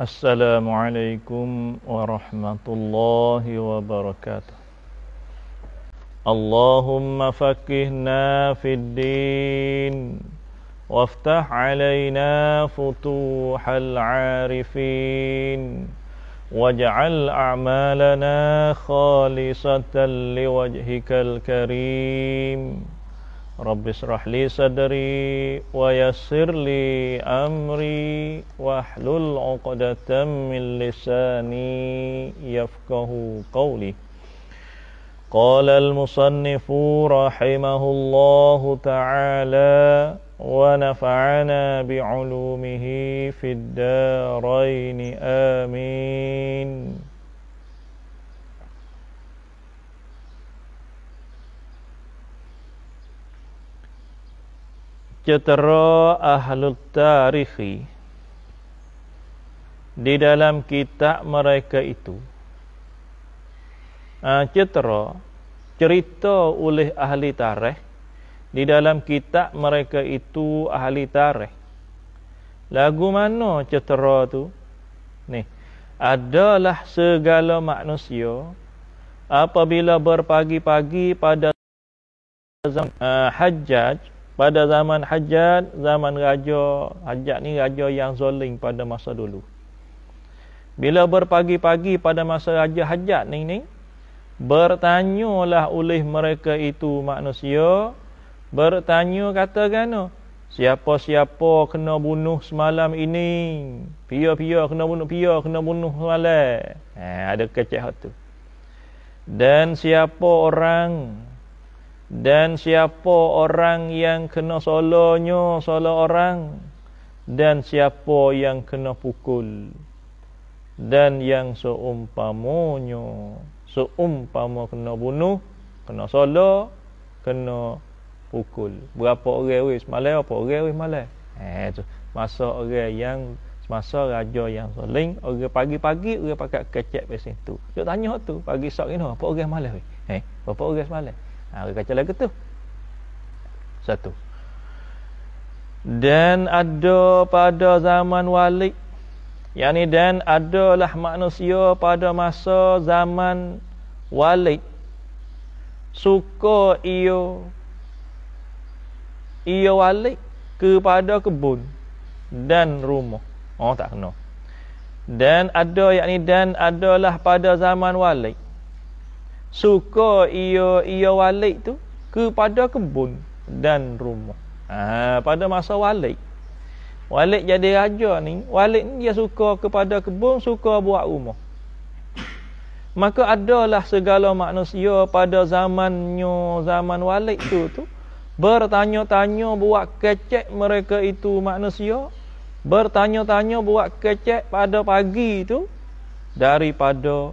Assalamualaikum warahmatullahi wabarakatuh. Allahumma faqihna fid din waftah alaina futuhal arifin waj'al a'malana khalisatan liwajhikal karim. رب اشرح لي صدري ويسر لي امري واحلل عقدة من لساني يفقه قولي قال المصنف رحمه الله تعالى ونفعنا بعلومه في الدارين امين sejahtera ahlul tarikhi di dalam kitab mereka itu cetera ah, cerita oleh ahli tarikh di dalam kitab mereka itu ahli tarikh lagu mana cetera tu ni adalah segala manusia apabila berpagi-pagi pada zaman uh, hajjaj pada zaman hajat, zaman raja, hajat ni raja yang zoling pada masa dulu. Bila berpagi-pagi pada masa raja hajat ni ni, bertanyalah oleh mereka itu manusia, bertanya kata kan, siapa-siapa kena bunuh semalam ini? Pia-pia kena bunuh, pia kena bunuh semalam. Ha, ada kecehat tu. Dan siapa orang dan siapa orang yang kena solonyo solo orang dan siapa yang kena pukul dan yang seumpamanya seumpama kena bunuh kena solo kena pukul berapa orang weh semalam apa orang weh semalam eh tu masa orang yang semasa raja yang soling orang pagi-pagi orang pakai kecek pasal tu dia tanya tu pagi sok ini apa orang semalam weh eh apa orang semalam Hari kaca lagu tu. Satu. Dan ada pada zaman Walid. Yang ni dan adalah manusia pada masa zaman Walid. Suka ia. Ia Walid kepada kebun dan rumah. Oh tak kena. Dan ada yakni dan adalah pada zaman Walid suka ia ia walik tu kepada kebun dan rumah. Ha, pada masa walik. Walik jadi raja ni, walik ni dia suka kepada kebun, suka buat rumah. Maka adalah segala manusia pada zamannya zaman walik tu tu bertanya-tanya buat kecek mereka itu manusia bertanya-tanya buat kecek pada pagi itu daripada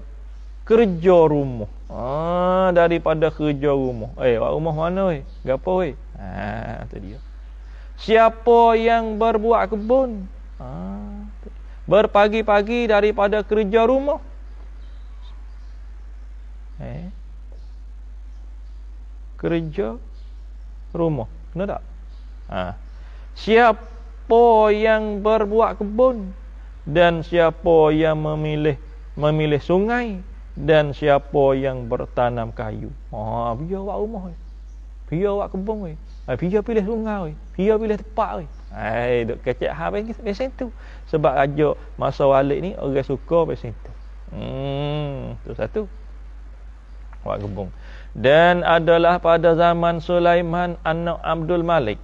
kerja rumah Ah, daripada kerja rumah. Eh, buat rumah mana weh? Gapo weh? Ah, tu dia. Siapa yang berbuat kebun? Ah, Berpagi-pagi daripada kerja rumah. Eh. Kerja rumah. Kena tak? Ah. Siapa yang berbuat kebun dan siapa yang memilih memilih sungai dan siapa yang bertanam kayu. Ah, oh, biar awak rumah oi. Biar awak kebun oi. Ah, pilih sungai oi. pilih tempat oi. Ah, dok kecek ha bagi pesen tu. Sebab raja masa walik ni orang suka pesen tu. Hmm, tu satu. Awak kebun. Dan adalah pada zaman Sulaiman anak Abdul Malik.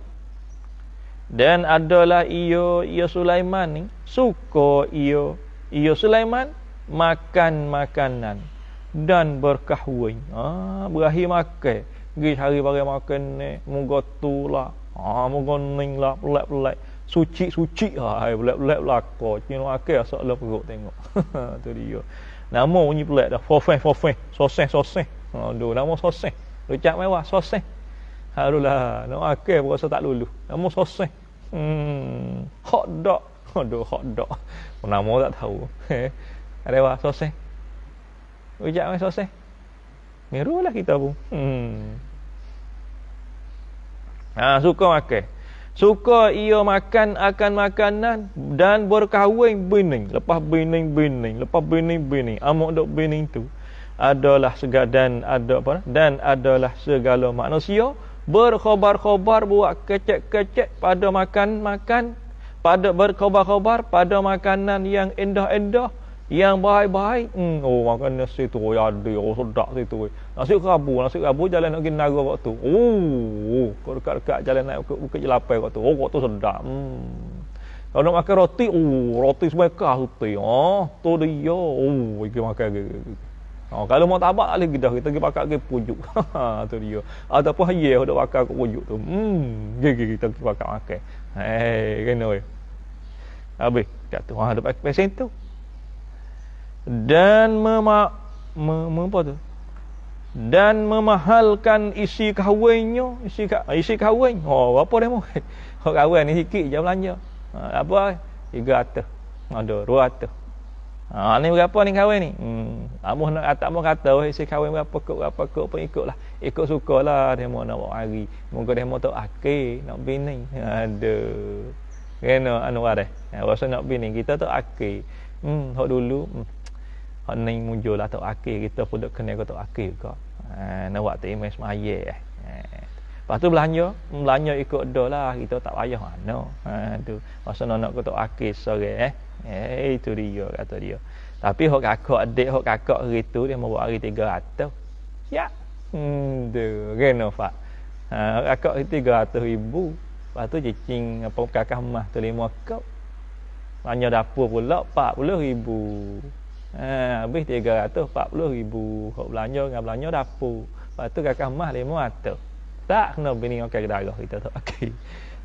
Dan adalah ia ia Sulaiman ni suka ia ia Sulaiman makan makanan dan berkahwin. Ha, berakhir makan. Pergi cari barang makan ni. Moga tulah. lah. Ha, moga ni lah. Pelak-pelak. Suci-suci lah. Ha, pelak-pelak belaka. Cina makan asal lah perut tengok. tu dia. Nama bunyi pelak dah. Fofeng, fofeng. Soseng, soseng. Ha, do. nama soseng. Lucak mewah. Soseng. Harulah. Nak makan pun tak lulu. Nama soseng. Hmm. Hot dog. Aduh, hot dog. Nama tak tahu. Arewa sose. Ujak mai sose. Meru lah kita pun. Hmm. Ha, suka makan. Suka ia makan akan makanan dan berkahwin bening. Lepas bening bening, lepas bening bening. amok dok bening tu adalah segala dan ada apa dan adalah segala manusia berkobar-kobar buat kecek-kecek pada makan-makan pada berkobar-kobar pada makanan yang indah-indah yang baik-baik, hmm, oh makan nasi tu, oh ada, ya, oh sedap nasi tu. Nasi kerabu, nasi kerabu jalan nak pergi naga waktu tu. Oh, oh, kau dekat-dekat jalan naik ke buka jelapai waktu tu. Oh, waktu tu sedap. Hmm. Kalau nak makan roti, oh roti semua roti. Oh, tu dia, oh pergi makan lagi. Oh, kalau mau tabak, tak boleh kita pergi pakai ke pujuk. Ha, tu dia. Ataupun hari yeah, nak pakai ke pujuk tu. Hmm, gigi kita pergi pakai makan. Hei, eh, kena weh. Habis, kat ha, tu. Ha, dapat pesen tu dan mema me, me, apa tu? dan memahalkan isi kahwinnya isi ka, isi kahwin oh apa demo kau kahwin ni sikit je belanja ha, apa 300 ada 200 ha ni berapa ni kahwin ni hmm amuh nak tak mau kata oh, isi kahwin berapa kok berapa kok pun ikutlah ikut lah. sukalah demo nak buat hari moga demo tu akil nak bini ada kena anwar eh ha, rasa nak bini kita tu akil hmm hok dulu hmm hak nain muncul atau lah, akhir kita pun kena kata akhir juga ha nak waktu imam semaya eh ha. Lepas tu belanja, belanja ikut dah lah, kita tak payah mana. Ha, ha, tu. Masa nak kata akhir sore eh. Eh, itu dia kata dia. Tapi hok kakak adik, hok kakak hari tu dia mau hari tiga atau Ya. tu. Kena fak. Ha, hok kakak tiga atau ibu. Lepas tu cicing apa, kakak mah tu lima kak. Banyak dapur pula, empat puluh ribu. Eh, habis 340 ribu kau belanja dengan belanja dapur lepas tu kakak mah 500 tak kena bini orang kaya darah kita tu, pakai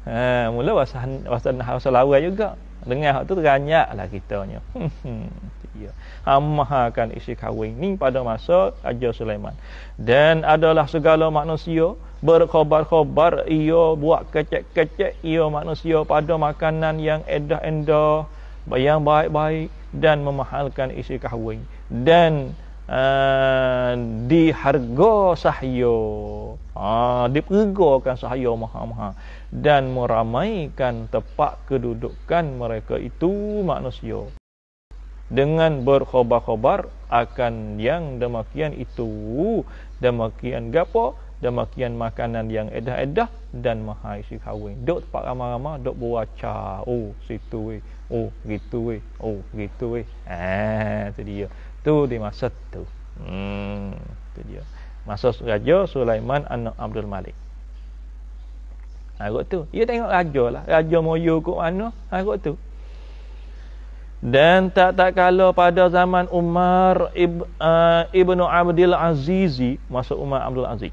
eh, mula wasan wasan lawa juga dengan hak tu teranyak lah kita ya. amahkan isi kahwin ni pada masa Raja Sulaiman dan adalah segala manusia berkobar-kobar ia buat kecek-kecek ia manusia pada makanan yang edah-endah yang baik-baik dan memahalkan isi kahwin dan uh, eh, di harga sahyo ah sahyo maha-maha dan meramaikan tempat kedudukan mereka itu manusia dengan berkhobar-khobar akan yang demikian itu demikian gapo demikian makanan yang edah-edah dan maha isi kahwin dok tempat ramah-ramah duk buaca oh situ weh Oh gitu weh Oh gitu weh Ah tu dia Tu di maksud tu Hmm tu dia Maksud Raja Sulaiman anak Abdul Malik Harap tu Dia ya, tengok Raja lah Raja Moyo ke mana Harap tu dan tak tak kala pada zaman Umar Ib, uh, Ibnu Abdul Azizi Masa Umar Abdul Aziz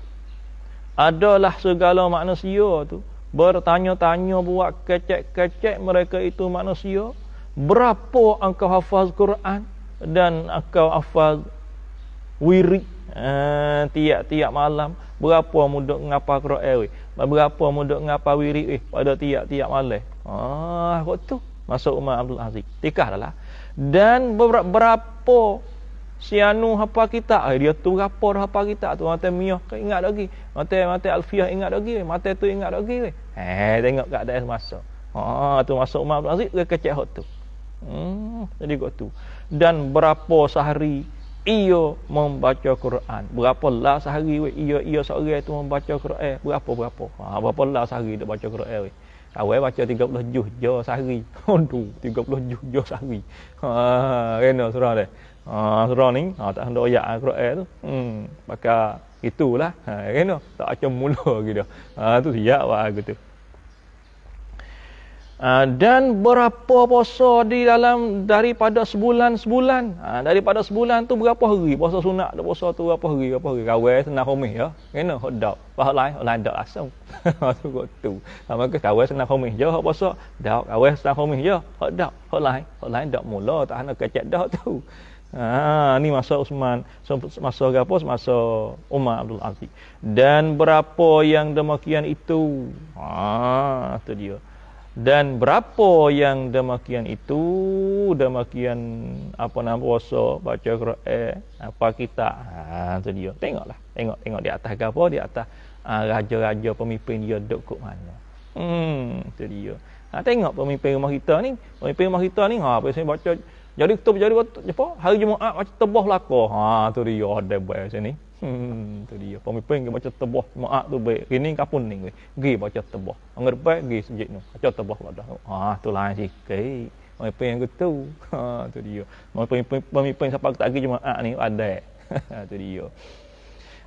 Adalah segala manusia tu bertanya-tanya buat kecek-kecek mereka itu manusia berapa engkau hafaz Quran dan engkau hafaz Wiri eh, tiap-tiap malam berapa muda ngapa Quran eh, berapa muda ngapa Wiri eh, pada tiap-tiap malam ah waktu masuk Umar Abdul Aziz tikah adalah dan berapa si anu apa kita eh, dia tu rapor apa kita tu mata miah kau ingat lagi mata mata alfiah ingat lagi mata tu ingat lagi we eh tengok kat dalam masa ha oh, tu masuk umar bin aziz kecek hot tu hmm jadi kau tu dan berapa sehari ia membaca Quran berapa lah sehari we ia ia seorang tu membaca Quran eh, berapa berapa ha berapa lah sehari dia baca Quran we Awal baca 30 juz je sehari. Aduh, 30 juz je sehari. Ha, kena surah dia. Ah, Running, ni ha, tak hendak ayat Al-Quran ah, tu hmm maka itulah ha kan tu tak macam mula gitu ha tu siap buat aku tu ha, dan berapa puasa di dalam daripada sebulan-sebulan ha, daripada sebulan tu berapa hari puasa sunat dan puasa tu berapa hari berapa hari kawai senang homih ya kena tu hodak pasal lah, eh? lain lain dak asam tu kok tu maka kawai senang homih je hok puasa dak kawai senang homih je hodak hok lain hok lain dak mula tak hendak kacat, dak tu Ah, ni masa Uthman, masa Gapos, Masa Umar Abdul Aziz. Dan berapa yang demikian itu? Ah, tu dia. Dan berapa yang demikian itu? Demikian apa nama puasa, baca Quran, eh, apa kita? Ah, tu dia. Tengoklah. Tengok tengok di atas Gapos, Di atas ah, raja-raja pemimpin dia duduk kat mana. Hmm, tu dia. Ah, tengok pemimpin rumah kita ni, pemimpin rumah kita ni, ha, apa saya baca jadi kita berjari waktu apa? Hari Jumaat macam tebah laka. Ha tu dia ada buat sini. Hmm tu dia. Pemimpin ke macam tebah Jumaat tu baik. Kini kapun ni. Gi baca tebah. Angger baik gi sujud ni. Baca tebah lah dah. Ha tu lain sikit. Pemimpin yang tu. Ha tu dia. Pemimpin pemimpin siapa tak pergi Jumaat ni ada. Ha tu dia.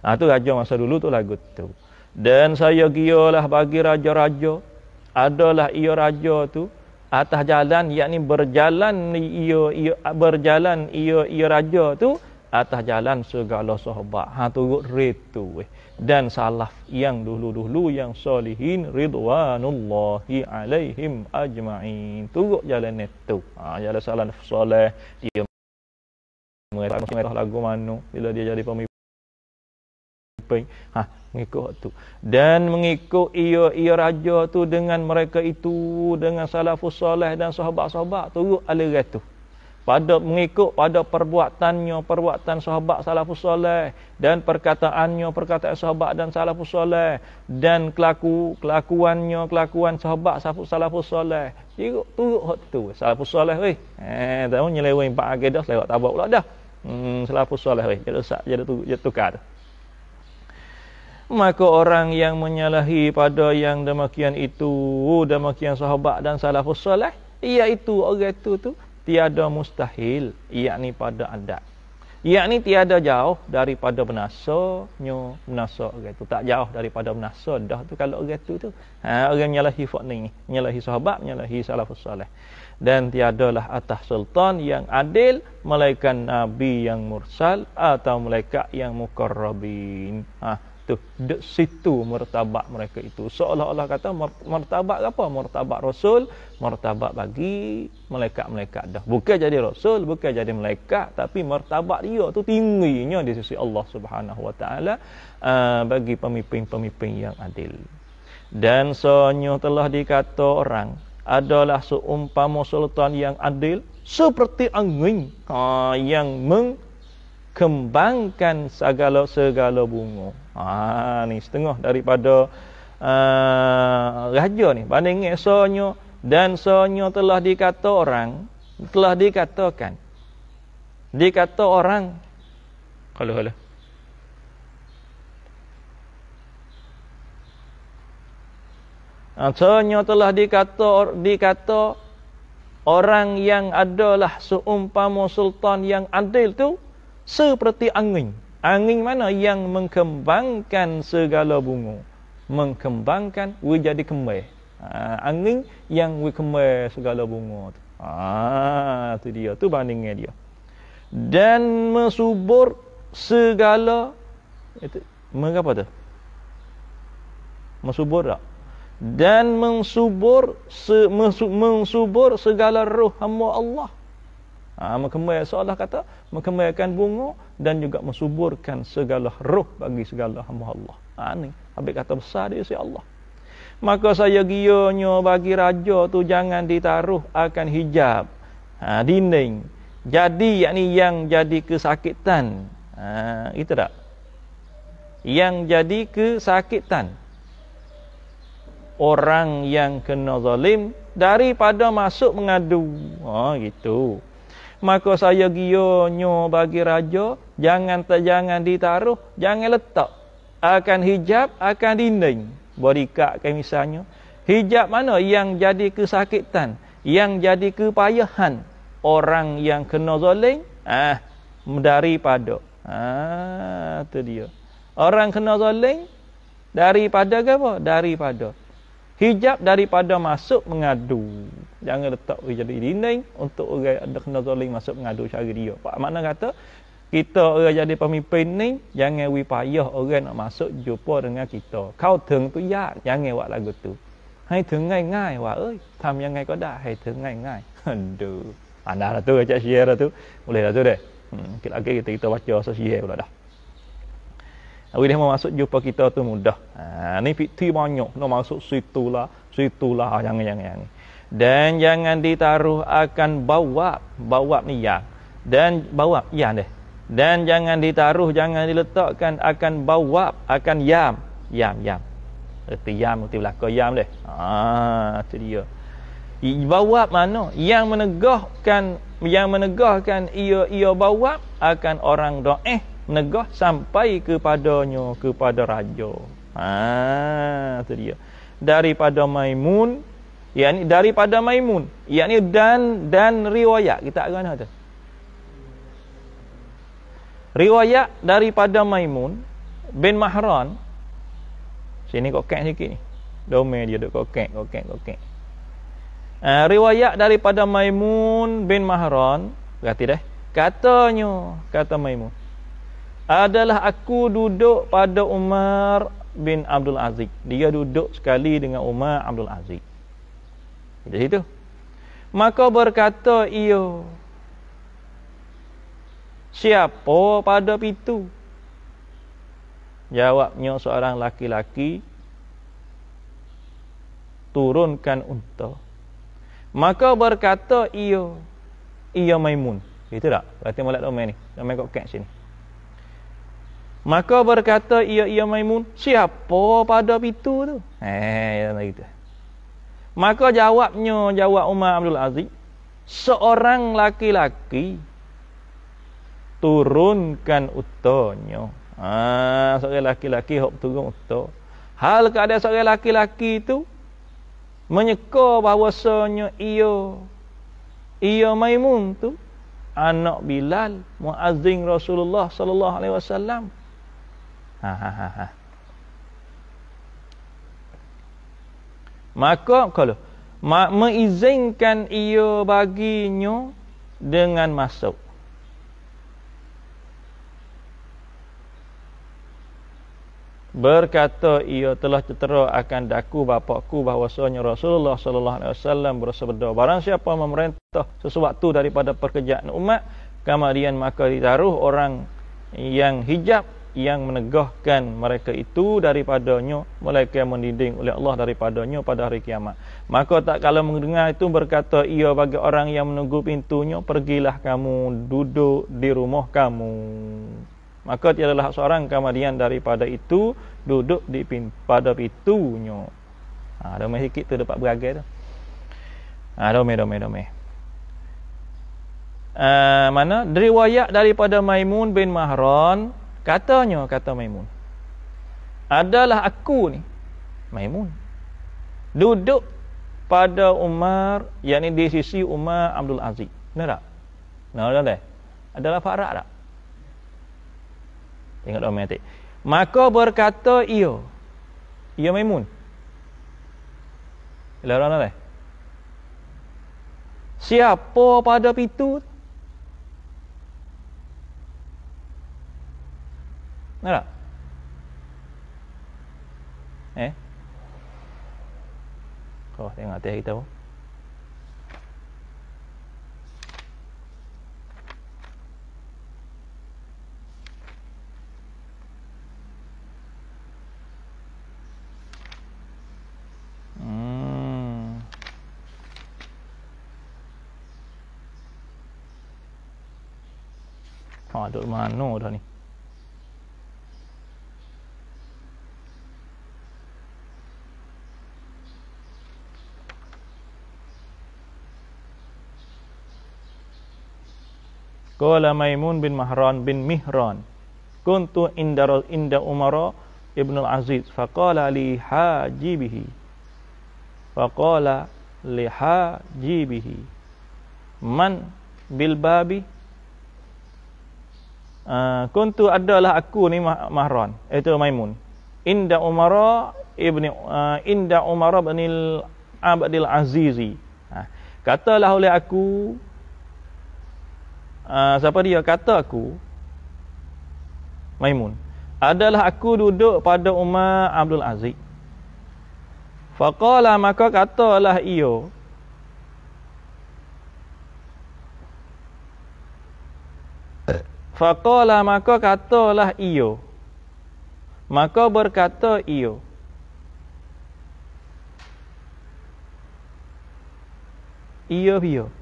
Ha tu raja masa dulu tu lagu tu. Dan saya gialah bagi raja-raja adalah ia raja tu atas jalan yakni berjalan ia ia berjalan ia ia raja tu atas jalan segala sahabat ha turut ritu eh. dan salaf yang dulu-dulu yang solihin ridwanullahi alaihim ajma'in turut jalan itu ha jalan salaf soleh dia mengerti lagu mana bila dia jadi pemimpin pen, ha, mengikut tu. Dan mengikut ia ia raja tu dengan mereka itu dengan salafus soleh dan sahabat-sahabat turut alerat tu. Pada mengikut pada perbuatannya, perbuatan sahabat salafus soleh dan perkataannya, perkataan sahabat dan salafus soleh dan kelaku, kelakuannya, kelakuan sahabat salafus, salafus soleh. Turut turut tu. Salafus soleh Eh, tahu nyelewing pak agedah lewat tabak pula dah. Hmm, salafus soleh weh. Jadi sak, jadi tukar. Tu, tu, maka orang yang menyalahi pada yang demikian itu demikian sahabat dan salafus soleh iaitu orang itu tu tiada mustahil yakni pada adat yakni tiada jauh daripada benasa nyo benasa orang itu tak jauh daripada benasa dah tu kalau orang itu tu ha orang yang menyalahi fak ni menyalahi sahabat menyalahi salafus soleh dan tiadalah atas sultan yang adil melainkan nabi yang mursal atau malaikat yang mukarrabin ha itu, di situ martabat mereka itu seolah-olah kata martabat apa martabat rasul martabat bagi malaikat-malaikat dah bukan jadi rasul bukan jadi malaikat tapi martabat dia tu tingginya di sisi Allah Subhanahu wa taala ah, bagi pemimpin-pemimpin yang adil dan sonyo telah dikata orang adalah seumpama sultan yang adil seperti angin ha, yang meng kembangkan segala segala bunga. Ha ni setengah daripada uh, raja ni banding esonyo dan sonyo telah dikata orang telah dikatakan dikata orang kalau kalau ha, Sonyo telah dikata dikata orang yang adalah seumpama sultan yang adil tu seperti angin. Angin mana yang mengembangkan segala bunga? Mengembangkan, we jadi kembang. Ha, angin yang we kembang segala bunga tu. Ha, tu dia, tu bandingnya dia. Dan mensubur segala itu mengapa tu? Mensubur tak? Dan mensubur se, mensubur segala roh hamba Allah. Ha, seolah kata mengembayakan bunga dan juga mensuburkan segala ruh bagi segala hamba Allah. Ha, ni. Habis kata besar dia si ya Allah. Maka saya gianya bagi raja tu jangan ditaruh akan hijab. Ha, dinding. Jadi yakni yang jadi kesakitan. Ha, itu tak? Yang jadi kesakitan. Orang yang kena zalim daripada masuk mengadu. Ha, gitu. Gitu maka saya gionyo bagi raja jangan terjangan ditaruh jangan letak akan hijab akan dinding berikat ke kan misalnya hijab mana yang jadi kesakitan yang jadi kepayahan orang yang kena zoling ah daripada ah tu dia orang kena zoling daripada ke apa daripada Hijab daripada masuk mengadu. Jangan letak jadi dinding untuk orang ada kena zalim masuk mengadu cara dia. Pak mana kata kita orang jadi pemimpin ni jangan wi payah orang nak masuk jumpa dengan kita. Kau teng tu ya, jangan buat lagu tu. Hai teng ngai-ngai wa oi, tam yang ngai kada hai teng ngai-ngai. Aduh. Ana lah tu aja share tu. Boleh lah tu deh. Hmm, lah, kita kita baca sosial pula dah mau masuk jumpa kita tu mudah. Ha, ni fikti banyak. Nak masuk situ lah. Situ lah. Yang, ha, yang, yang. Dan jangan ditaruh akan bawa. Bawa ni ya. Dan bawa. Ya deh. Dan jangan ditaruh. Jangan diletakkan akan bawa. Akan yam. Yam, yam. Erti yam. Erti belakang yam deh. Ah, tu dia. Bawa mana? Yang menegahkan. Yang menegahkan ia, ia bawa. Akan orang do'eh negah sampai kepadanya kepada raja. Ha tu dia. Daripada Maimun yakni daripada Maimun yakni dan dan riwayat kita akan ada. Riwayat daripada Maimun bin Mahran sini kok kek sikit ni. Domain dia dok kokek kokek kokek. Uh, riwayat daripada Maimun bin Mahran berarti dah katanya kata Maimun adalah aku duduk pada Umar bin Abdul Aziz. Dia duduk sekali dengan Umar Abdul Aziz. Jadi itu, Maka berkata ia, siapa pada pintu? Jawabnya seorang laki-laki, turunkan unta. Maka berkata ia, ia maimun. Itu tak? Berarti malak domain ni. Domain kat sini. Maka berkata ia ia maimun, siapa pada pintu tu? Eh, ya gitu. Maka jawabnya jawab Umar Abdul Aziz, seorang laki-laki turunkan utonyo. Ah, ha, seorang laki-laki hok turun uto. Hal kada seorang laki-laki itu menyeka bahwasanya ia ia maimun tu anak Bilal muazzin Rasulullah sallallahu alaihi wasallam Ha, ha, ha, maka kalau ma mengizinkan ia baginya dengan masuk. Berkata ia telah cetera akan daku bapakku bahwasanya Rasulullah sallallahu alaihi wasallam bersabda barang siapa memerintah sesuatu daripada pekerjaan umat kemudian maka ditaruh orang yang hijab yang meneguhkan mereka itu daripadanya mereka yang mendinding oleh Allah daripadanya pada hari kiamat maka tak kalau mendengar itu berkata ia bagi orang yang menunggu pintunya pergilah kamu duduk di rumah kamu maka tiadalah seorang kemudian daripada itu duduk di pada pintunya ha, ada mai sikit tu dapat beragai tu ha, ada mai ada mai ha, mana riwayat daripada Maimun bin Mahran Katanya, kata Maimun. Adalah aku ni, Maimun. Duduk pada Umar, yang ni di sisi Umar Abdul Aziz. Benar tak? Benar tak? Deh? Adalah Farah tak? Tengok dalam matik. Maka berkata ia. Ia Maimun. Lelah mana deh? Siapa pada pitu Nampak tak? Eh? Kau oh, tengok atas kita pun. Ha, duk mana dah ni? Qala Maimun bin Mahran bin Mihran kuntu inda inda Umara al Aziz faqala li hajibihi faqala li hajibihi man bil babi uh, kuntu adalah aku ni Mahran itu Maimun inda Umara Ibnu uh, ah, inda Umara bin Abdul Azizi uh, katalah oleh aku Ah, siapa dia kata aku Maimun adalah aku duduk pada Umar Abdul Aziz Faqala maka katalah ia Faqala maka katalah ia Maka berkata ia Ia biar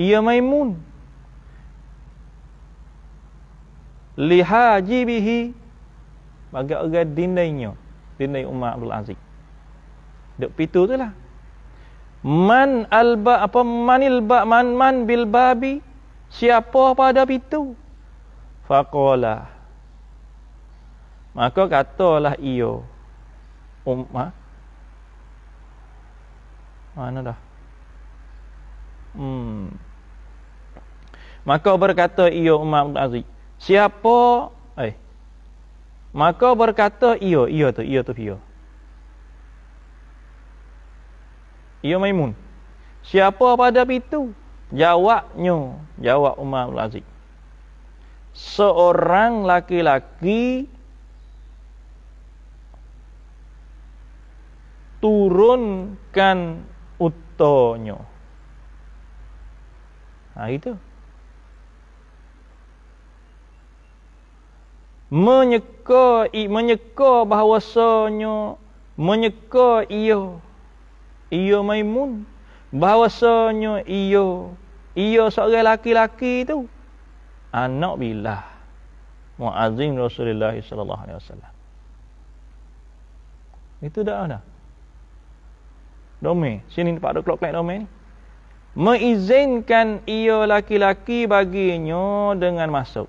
ia maimun lihaji bihi bagi orang dinainya dinai Umar Abdul Aziz dak pitu tu lah man alba apa manil ba man man bil babi siapa pada pitu faqala maka katalah ia Umar ha? mana dah Hmm. Maka berkata ia Umar bin Aziz, siapa eh maka berkata ia ia tu ia tu ia. Ia Maimun. Siapa pada pitu? Jawabnya, jawab Umar bin Aziz. Seorang laki-laki turunkan utonyo. Ha, itu. Menyeka, menyeka bahawasanya, menyeka ia, ia maimun, bahwasanya ia, ia seorang laki-laki itu, anak bilah, muazzin Rasulullah sallallahu alaihi wasallam. Itu dah ada. Domain, sini tempat ada klok-klok domain ni. Meizinkan ia laki-laki baginya dengan masuk.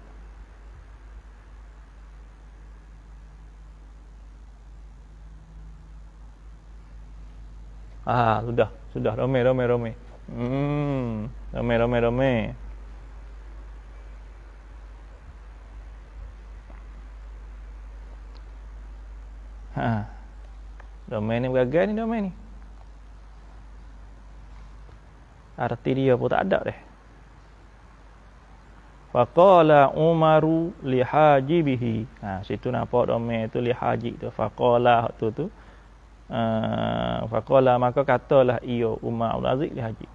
Ah, sudah, sudah ramai, ramai, ramai. Hmm, ramai, ramai, ramai. Ha. Ramai ni bergagal ni ramai ni. Arti dia pun tak ada deh. Faqala Umaru li hajibihi. Ha, situ nampak domen tu li hajib tu. Faqala tu tu. Uh, maka katalah ia Umar Al-Aziz li hajib.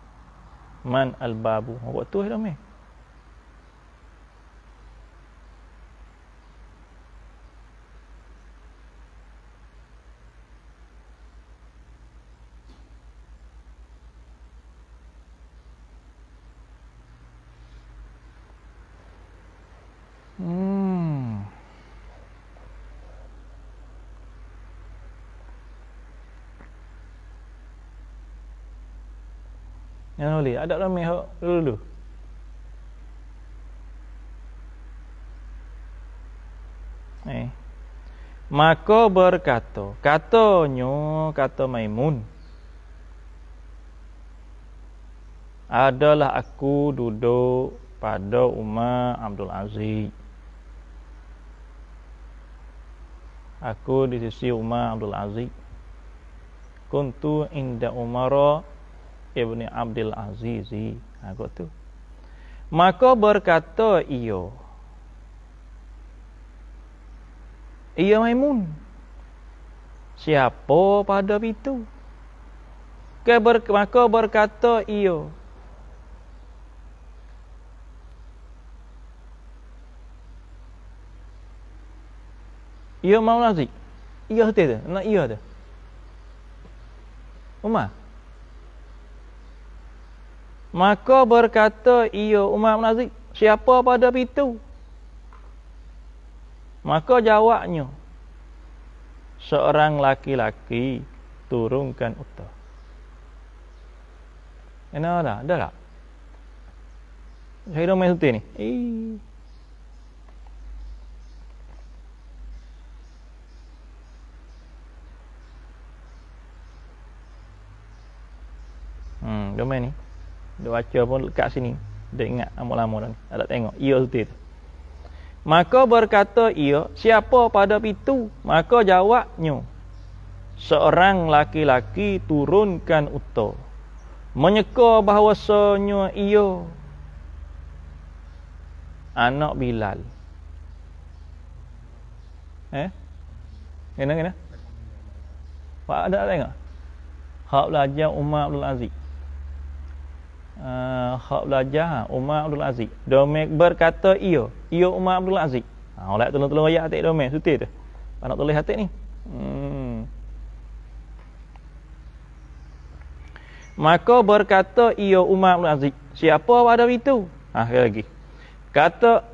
Man al-babu. Waktu tu domen. Yang boleh. Ada ramai hok dulu. Eh. Maka berkata, katanya kata Maimun. Adalah aku duduk pada Umar Abdul Aziz. Aku di sisi Umar Abdul Aziz. Kuntu inda Umar ibni Abdul Aziz. Ha tu. Maka berkata iyo, iyo Maimun. Siapa pada itu? Ke ber, maka berkata iyo, iyo mau iyo Ia hati dia. Nak ia dia. Umar. Maka berkata ia Umar bin Aziz, siapa pada pintu? Maka jawabnya, seorang laki-laki turunkan uta. Enak dah, dah tak? Saya dah main suti ni. Hmm, dah main ni. Dia baca pun dekat sini. Dia ingat lama-lama dah ni. Ada tengok. Ia sutir tu. Maka berkata ia, siapa pada pitu? Maka jawabnya, seorang laki-laki turunkan uto. Menyeka bahawasanya ia. Anak Bilal. Eh? Kena-kena? Pak ada tengok? Hak belajar Umar Abdul Aziz uh, hak belajar ah, Umar Abdul Aziz. Domek berkata iyo iyo Umar Abdul Aziz. Ha ah, oleh tolong-tolong ayat atik domek sutil tu. Apa tulis atik ni? Hmm. Maka berkata iyo Umar Abdul Aziz. Siapa pada itu? Ha sekali lagi. Kata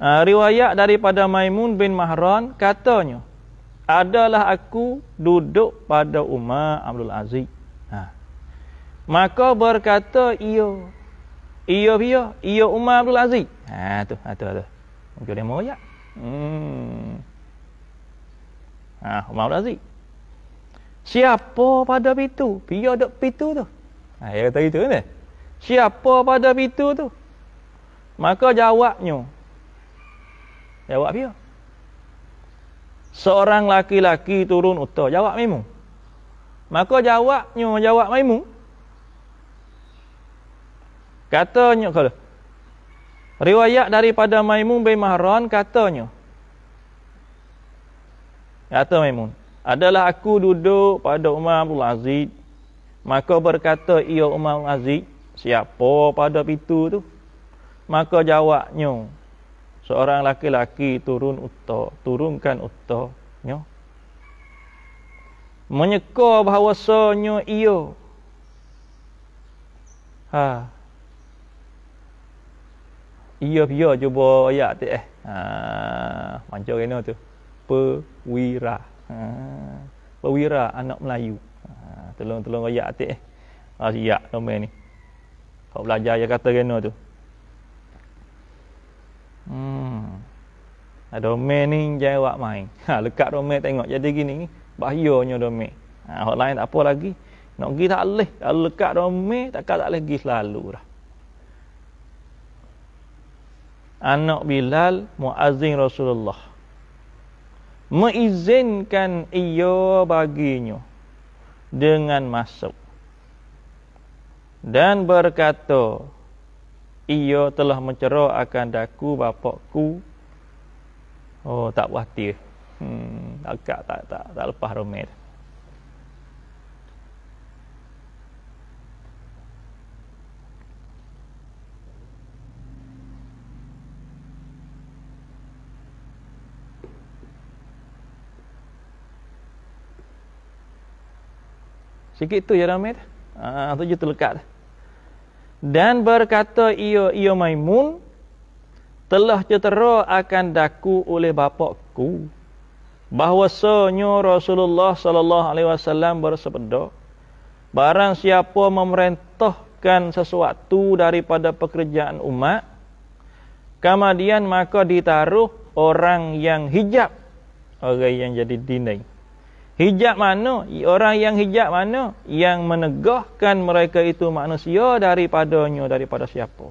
uh, riwayat daripada Maimun bin Mahran katanya adalah aku duduk pada Umar Abdul Aziz. Maka berkata ia. Ia biya, ia Umar Abdul Aziz. Ha tu, ha tu, ha tu. Mungkin dia moyak. Hmm. Ha, Umar Abdul Aziz. Siapa pada pintu? Biya dak pintu tu. Ha, dia kata gitu kan? Siapa pada pintu tu? Maka jawabnya. Jawab biya. Seorang laki-laki turun utah. Jawab memang. Maka jawabnya, jawab memang. Katanya kalau riwayat daripada Maimun bin Mahran katanya kata Maimun adalah aku duduk pada Umar Abdul Aziz maka berkata ia Umar Abdul Aziz siapa pada pintu tu maka jawabnya seorang laki-laki turun uta turunkan uta nya menyeka bahawasanya ia ha ia pia cuba ayat tu eh. Ha, macam kena tu. pewira. Ha, perwira anak Melayu. Ha, tolong-tolong ayat tu eh. Ha, siap nombor ni. Kau belajar ya kata kena tu. Hmm. Ada domain ni jawab main. Ha, lekat domain tengok jadi gini ni. Bahayanya domain. Ha, orang lain tak apa lagi. Nak pergi tak boleh. lekat domain takkan tak boleh pergi selalu lah. anak Bilal muazzin Rasulullah mengizinkan ia baginya dengan masuk dan berkata ia telah mencerah akan daku bapakku oh tak wati, hmm, tak tak tak tak lepas rumah Sikit tu je ya, ramai ah, tu. Ah, tu je terlekat tu. Dan berkata ia, ia maimun, telah cetera akan daku oleh bapakku. bahawa Bahwasanya Rasulullah sallallahu alaihi wasallam bersabda, barang siapa memerintahkan sesuatu daripada pekerjaan umat, kemudian maka ditaruh orang yang hijab, orang yang jadi dinding. Hijab mana? Orang yang hijab mana? Yang menegahkan mereka itu manusia daripadanya, daripada siapa?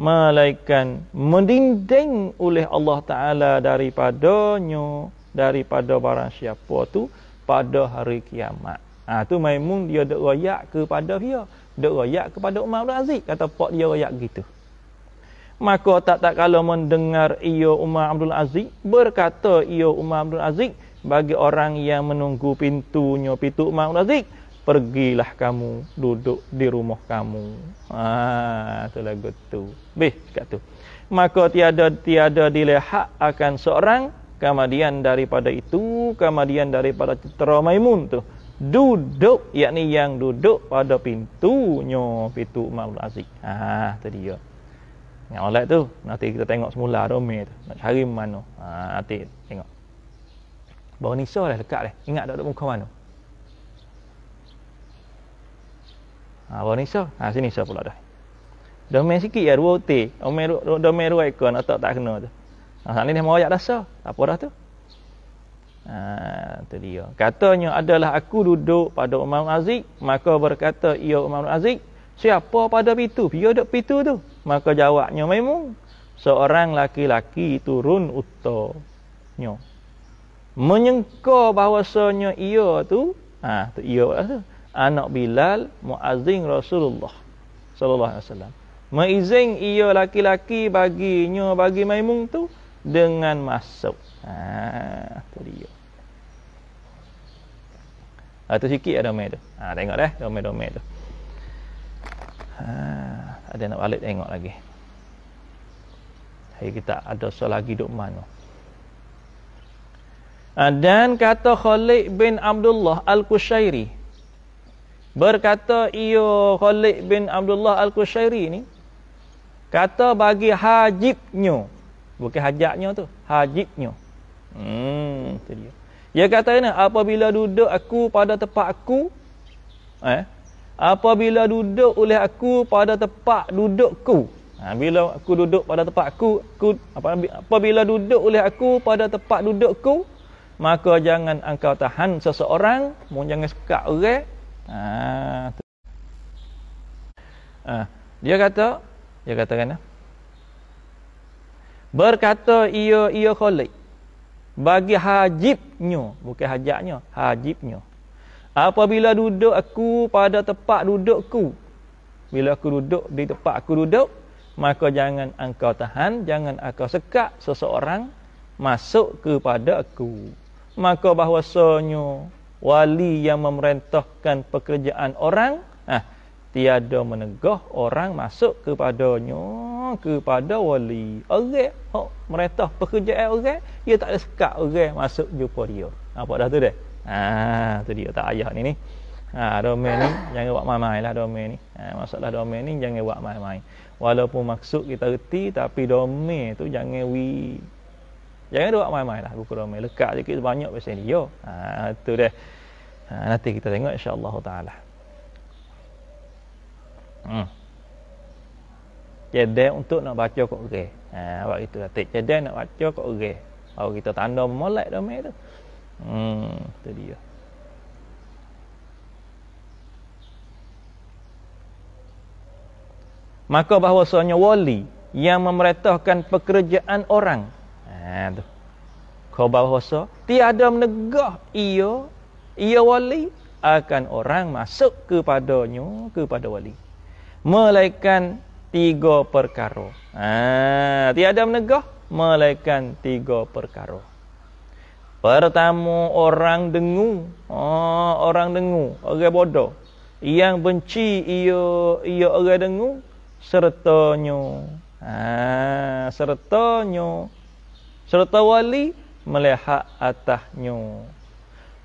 Malaikan mendinding oleh Allah Ta'ala daripadanya, daripada barang siapa tu pada hari kiamat. Ha, tu Maimun dia duk rayak kepada dia. Duk rayak kepada Umar bin Aziz. Kata pak dia rayak gitu. Maka tak tak kalau mendengar ia Umar Abdul Aziz berkata ia Umar Abdul Aziz bagi orang yang menunggu pintunya pintu mau nazik pergilah kamu duduk di rumah kamu ah tu lagu tu beh kat tu maka tiada tiada dilihat akan seorang kemudian daripada itu kemudian daripada citra maimun tu duduk yakni yang duduk pada pintunya pintu mau nazik ah tu dia oleh tu nanti kita tengok semula rome tu nak cari mana ah ha, nanti tengok Bawa nisah lah lekat lah. Ingat tak duduk muka mana? Ha, ni nisah. Ha, sini nisah pula dah. Domain main sikit ya, dua uti. domain main dua ikon atau tak kena tu. Ha, ni dia mahu ayat dasar. Tak apa dah tu. Ha, tu dia. Katanya adalah aku duduk pada Umar Aziz. Maka berkata ia ya Umar Aziz. Siapa pada pintu? Dia duduk pintu tu. Maka jawabnya memang. Seorang laki-laki turun utuhnya menyengka bahawasanya ia tu ha tu ia lah tu anak Bilal muazzin Rasulullah sallallahu alaihi wasallam mengizin ia laki-laki baginya bagi maimung tu dengan masuk ha tu dia ha tu sikit ada mai tu ha tengok dah domain-domain tu ha ada nak balik tengok lagi Hari kita ada so lagi dok mana Ah, dan kata Khalid bin Abdullah Al-Qushairi Berkata iyo Khalid bin Abdullah Al-Qushairi ni Kata bagi hajibnya Bukan hajaknya tu Hajibnya Hmm tu dia Dia kata ni Apabila duduk aku pada tempat aku Eh Apabila duduk oleh aku pada tempat dudukku ha, Bila aku duduk pada tempat aku, aku apa, Apabila duduk oleh aku pada tempat dudukku maka jangan engkau tahan seseorang mun jangan suka orang ah dia kata dia kata kan berkata ia ia khalik bagi hajibnya bukan hajatnya hajibnya apabila duduk aku pada tempat dudukku bila aku duduk di tempat aku duduk maka jangan engkau tahan jangan engkau sekat seseorang masuk kepada aku maka bahwasanya wali yang memerintahkan pekerjaan orang ah tiada menegah orang masuk kepadanya kepada wali orang oh, merintah pekerjaan orang dia tak ada sekat orang masuk jumpa dia apa dah tu dah ha, ah tu dia tak ayah ni ni Ha, domain ni jangan buat main-main lah domain ni. Ha, masalah domain ni jangan buat main-main. Walaupun maksud kita reti tapi domain tu jangan we Jangan duduk main-main lah Buku ramai Lekat sikit banyak pasal ni Yo ha, Itu dia ha, Nanti kita tengok Insya InsyaAllah ta'ala hmm. Jadi untuk nak baca kok gerai ha, Awak itu latih Jadi nak baca kok gerai Baru kita tanda memolak ramai tu Hmm tu dia Maka bahawasanya wali yang memerintahkan pekerjaan orang Ah, tu. Khabar hosa. Tiada menegah ia. Ia wali. Akan orang masuk kepadanya. Kepada wali. Melainkan tiga perkara. Ha, tiada menegah. Melainkan tiga perkara. Pertama orang dengu, Oh, orang dengu Orang bodoh. Yang benci ia. Ia orang dengu Sertanya. Ha, sertanya. Sertanya serta wali melihat atasnya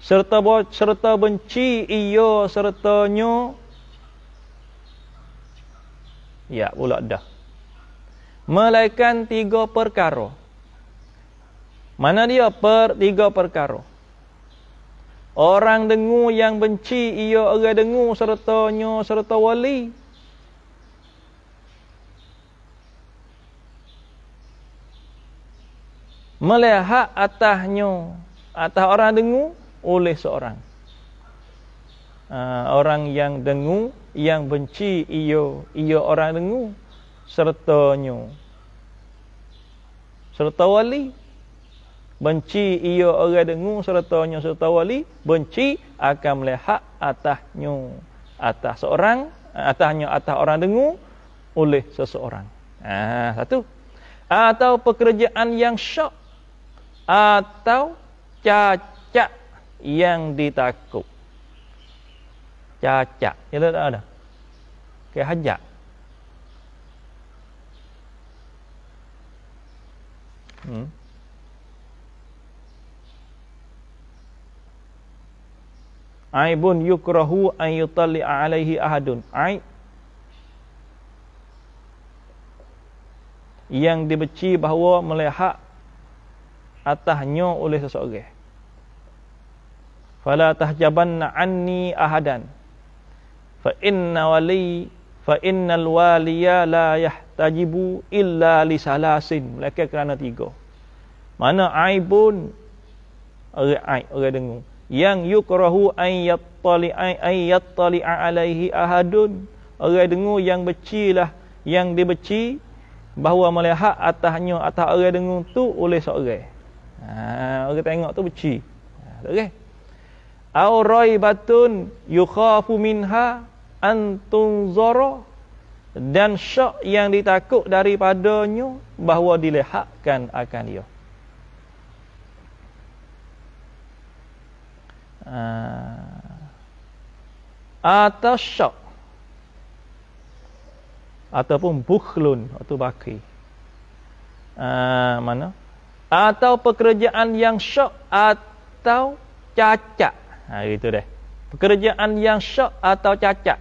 serta serta benci iyo serta nyu, ya pula dah melainkan tiga perkara mana dia per tiga perkara orang dengu yang benci iyo agak dengu serta nyo serta wali melihat atasnya atah orang dengu oleh seorang uh, orang yang dengu yang benci iyo iyo orang dengu serta nyu serta wali benci iyo orang dengu serta nyu serta wali benci akan melihat nyu atah seorang atah nyu atah orang dengu oleh seseorang ah satu atau pekerjaan yang syok atau cacat yang ditakut. Cacat. Ya tak ada. Ke hajat. Hmm. Aibun yukrahu an yutalli'a alaihi ahadun. Aib. Yang dibenci bahawa melihat atasnya oleh seseorang. Fala tahjabanna anni ahadan. Fa inna wali fa innal waliya la yahtajibu illa li salasin. Mereka kerana tiga. Mana aibun orang aib orang dengung yang yukrahu ay yattali ay yattali alaihi ahadun orang dengung yang becilah yang dibeci bahawa melihat atasnya atas orang dengung tu oleh seorang Ah, orang tengok tu beci. Okey. Ah, Au raibatun yukhafu minha antunzara dan syak yang ditakut daripadanya bahawa dilehakkan akan dia. Ah, atas syak ataupun bukhlun atau baki. Uh, mana? atau pekerjaan yang syak atau cacat. Ha gitu deh. Pekerjaan yang syak atau cacat.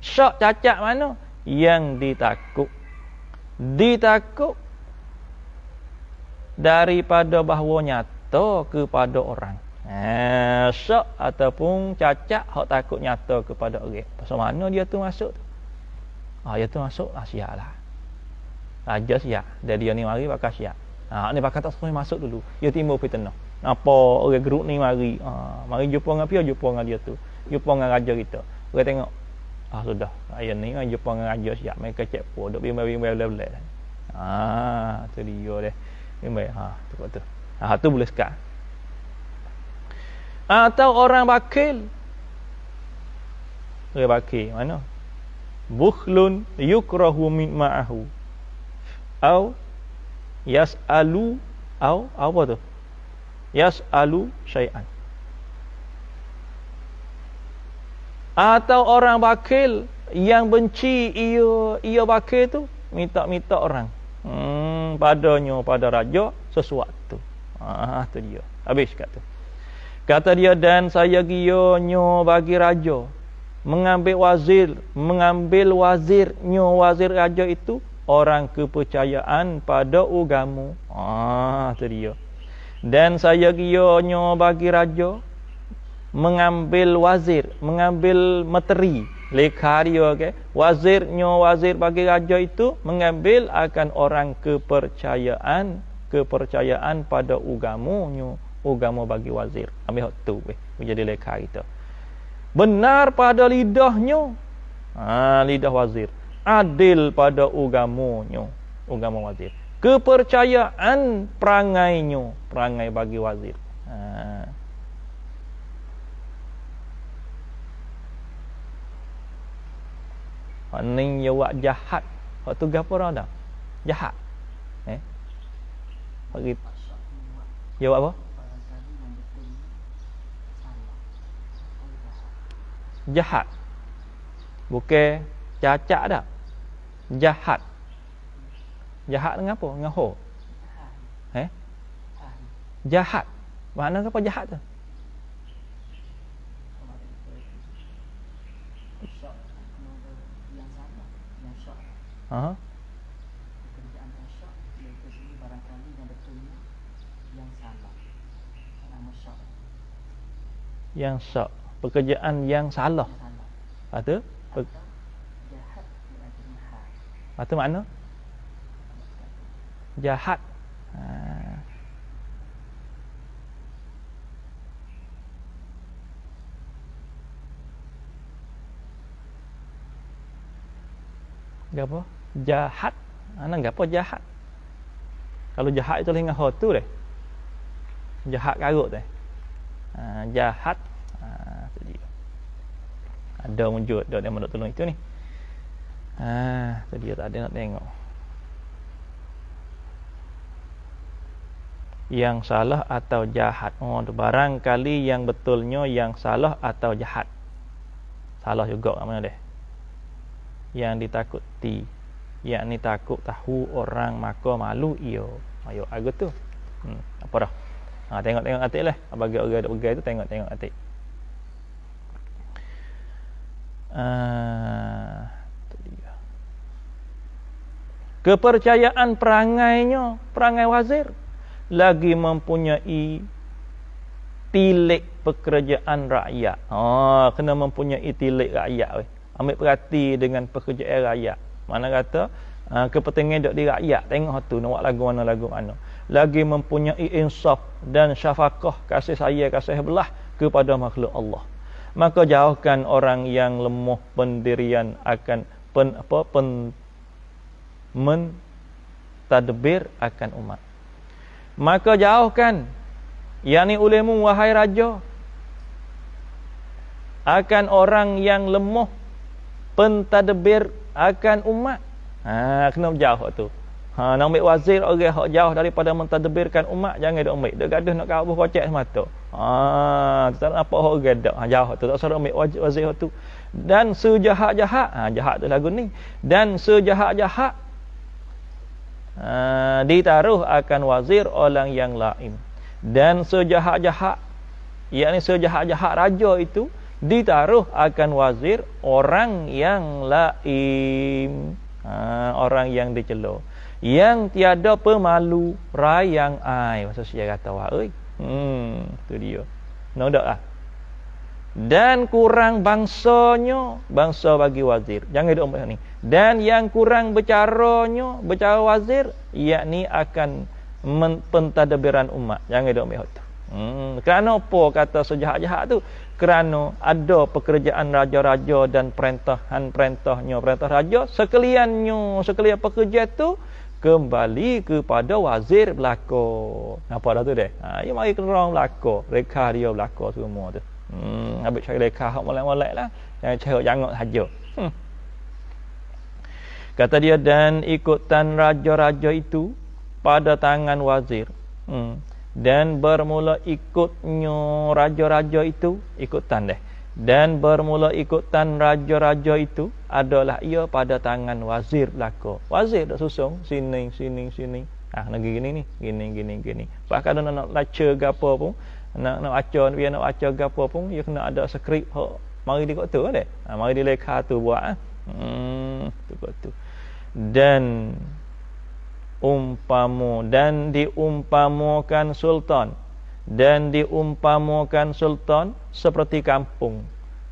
Syak cacat mana? Yang ditakut. Ditakut daripada bahawa nyata kepada orang. Ha syak ataupun cacat hak takut nyata kepada orang. Pasal mana dia tu masuk tu? Ah dia tu masuk ah, sialah. Raja siap. Dia dia ni mari pakai siap. Ha, ni pakai tak suruh masuk dulu. Dia timbul pergi tengah. Apa orang geruk ni mari. Ha, mari jumpa dengan pia, jumpa dengan dia tu. Jumpa dengan raja kita. Orang tengok. Ah sudah. Ayah ni kan jumpa dengan raja siap. Mereka cek pun. Duk bimbang-bimbang le. belak Ha, tu dia dia. Bimbang. Ha, tu kot tu. Ha, tu boleh sekat. Atau orang bakil. Orang bakil. Mana? Bukhlun yukrahu min ma'ahu. Atau yasalu au apa tu yasalu syai'an atau orang bakil yang benci ia ia bakil tu minta-minta orang hmm padanya pada raja sesuatu ah tu dia habis kat tu kata dia dan saya gionyo bagi raja mengambil wazir mengambil wazir nyo wazir raja itu orang kepercayaan pada Ugamu. Ah, tu dia. Dan saya kianya bagi raja mengambil wazir, mengambil menteri, leka dia okay? nyo wazir bagi raja itu mengambil akan orang kepercayaan, kepercayaan pada Ugamu nyo Ugamu bagi wazir. Ambil hak tu eh, menjadi leka kita. Benar pada lidahnya. Ah, lidah wazir adil pada ugamunya ugama wazir kepercayaan perangainya perangai bagi wazir ha. ni ya wak jahat. Hak tu gapura dah. Jahat. Eh. Bagi Ya apa? Jahat. Bukan cacat dah jahat. Jahat dengan apa? Dengan ho. Eh? Jahat. Mana apa jahat tu? Ha. yang betulnya pekerjaan yang salah. Ada? Pe- itu makna jahat. Ha. Gapo? Jahat. Anak gapo jahat? Kalau jahat itu dengan hatu deh. Jahat karut deh. Ha, jahat. Ha, tu Ada wujud dia nak tolong itu ni. Ah, tadi tak ada nak tengok. Yang salah atau jahat. Oh, tu barangkali yang betulnya yang salah atau jahat. Salah juga kat mana deh? Yang ditakuti. Yang ni takut tahu orang maka malu iyo. Ayo aku tu. Hmm, apa dah? Ha, tengok-tengok atik lah. Bagi orang ada pegai tu tengok-tengok atik. Ah, uh, kepercayaan perangainya perangai wazir lagi mempunyai tilik pekerjaan rakyat ha kena mempunyai tilik rakyat weh ambil perhati dengan pekerjaan rakyat mana kata ha, kepentingan dok di rakyat tengok tu nak lagu mana lagu mana lagi mempunyai insaf dan syafaqah kasih sayang kasih belah kepada makhluk Allah maka jauhkan orang yang lemah pendirian akan pen, apa pen, mentadbir akan umat. Maka jauhkan yakni ulimu wahai raja akan orang yang lemah pentadbir akan umat. Ha kena jauh tu. Ha nak ambil wazir orang hok jauh daripada mentadbirkan umat jangan dok ambil. Dok gaduh nak kabuh kocek semata. Ha tak apa hok gadak. Ha jauh tu tak salah ambil wazir tu. Dan sejahat-jahat, ha jahat tu lagu ni. Dan sejahat-jahat Ah, ditaruh akan wazir orang yang laim dan sejahat-jahat yakni sejahat-jahat raja itu ditaruh akan wazir orang yang laim ha, ah, orang yang dicela yang tiada pemalu rayang ai maksud saya kata wah oi hmm tu dia nodaklah ah dan kurang bangsanya bangsa bagi wazir jangan duk ni dan yang kurang bercaranya bercara wazir yakni akan pentadbiran umat jangan duk ambil tu hmm kerana apa kata sejahat-jahat tu kerana ada pekerjaan raja-raja dan perintahan-perintahnya perintah raja sekaliannya sekalian pekerja tu kembali kepada wazir belako. Apa dah tu deh? Ha, ya mari kena orang belako. Reka dia belako semua tu. Hmm, Abik cari leka hak molek-molek lah. Dan cara yang saja. Hmm. Kata dia, dan ikutan raja-raja itu pada tangan wazir. Hmm. Dan bermula ikutnya raja-raja itu, ikutan deh. Dan bermula ikutan raja-raja itu adalah ia pada tangan wazir laku. Wazir dah susung, sini, sini, sini. Ah, negeri gini ni, gini, gini, gini. Bahkan ada nak laca ke apa pun, nak nak baca nak biar nak baca ke apa pun dia kena ada skrip hok mari dia kat tu kan eh? ha, mari dia lekah tu buat ah hmm tu kat tu dan umpamu dan diumpamakan sultan dan diumpamakan sultan seperti kampung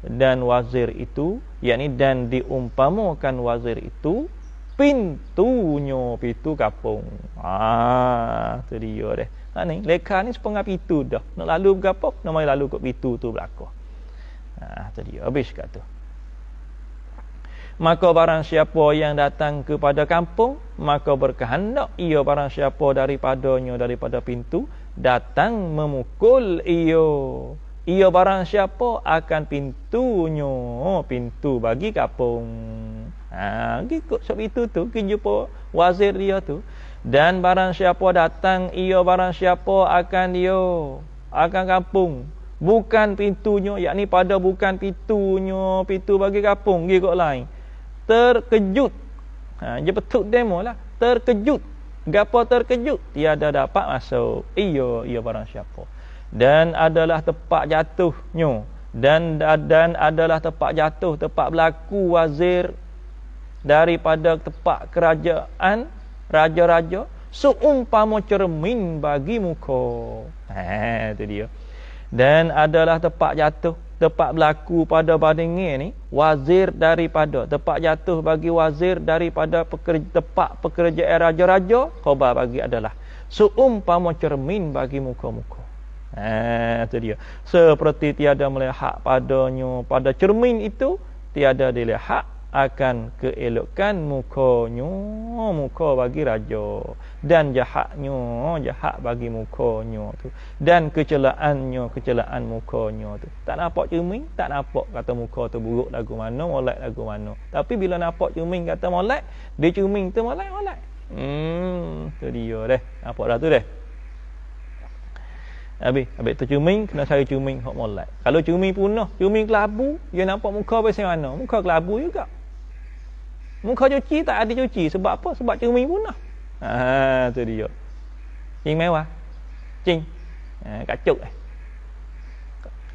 dan wazir itu yakni dan diumpamakan wazir itu pintunya pintu kampung ah tu dia deh Ha ni, leka ni sepengap itu dah. Nak lalu berapa? Nak mai lalu kat itu tu belako. Ha tadi habis kat tu. Maka barang siapa yang datang kepada kampung, maka berkehendak ia barang siapa daripadanya daripada pintu datang memukul ia. Ia barang siapa akan pintunya, pintu bagi kampung. Ha, gitu sebab itu tu, kita jumpa wazir dia tu. Dan barang siapa datang ia barang siapa akan dia akan kampung. Bukan pintunya, yakni pada bukan pintunya, pintu bagi kampung, pergi kat lain. Terkejut. Ha, dia petuk demo lah. Terkejut. Gapa terkejut? Tiada dapat masuk. Iyo, iyo barang siapa. Dan adalah tempat jatuhnya. Dan dan adalah tempat jatuh, tempat berlaku wazir daripada tempat kerajaan raja-raja seumpama cermin bagi muka. Ha eh, tu dia. Dan adalah tempat jatuh, tempat berlaku pada badingin ni, wazir daripada, tempat jatuh bagi wazir daripada pekerja, tempat pekerjaan raja-raja, khabar bagi adalah seumpama cermin bagi muka-muka. Ha eh, tu dia. Seperti tiada melihat padanya pada cermin itu, tiada dilihat akan keelokan mukonyo muko bagi rajo dan jahatnyo jahat bagi mukonyo tu dan kecelaannyo kecelaan mukonyo tu tak nampak cermin tak nampak kata muka tu buruk lagu mano, molek lagu mano. tapi bila nampak cermin kata molek dia cermin tu molek molek hmm tu dia deh apa dah tu deh Abi, abi tu cuming, kena cari cuming? hok molat. Kalau cumin punah, cuming kelabu, dia nampak muka pasal mana? Muka kelabu juga. Muka cuci tak ada cuci sebab apa? Sebab cermin punah. Ha tu dia. Cing mewah. Cing. Ha kacuk eh.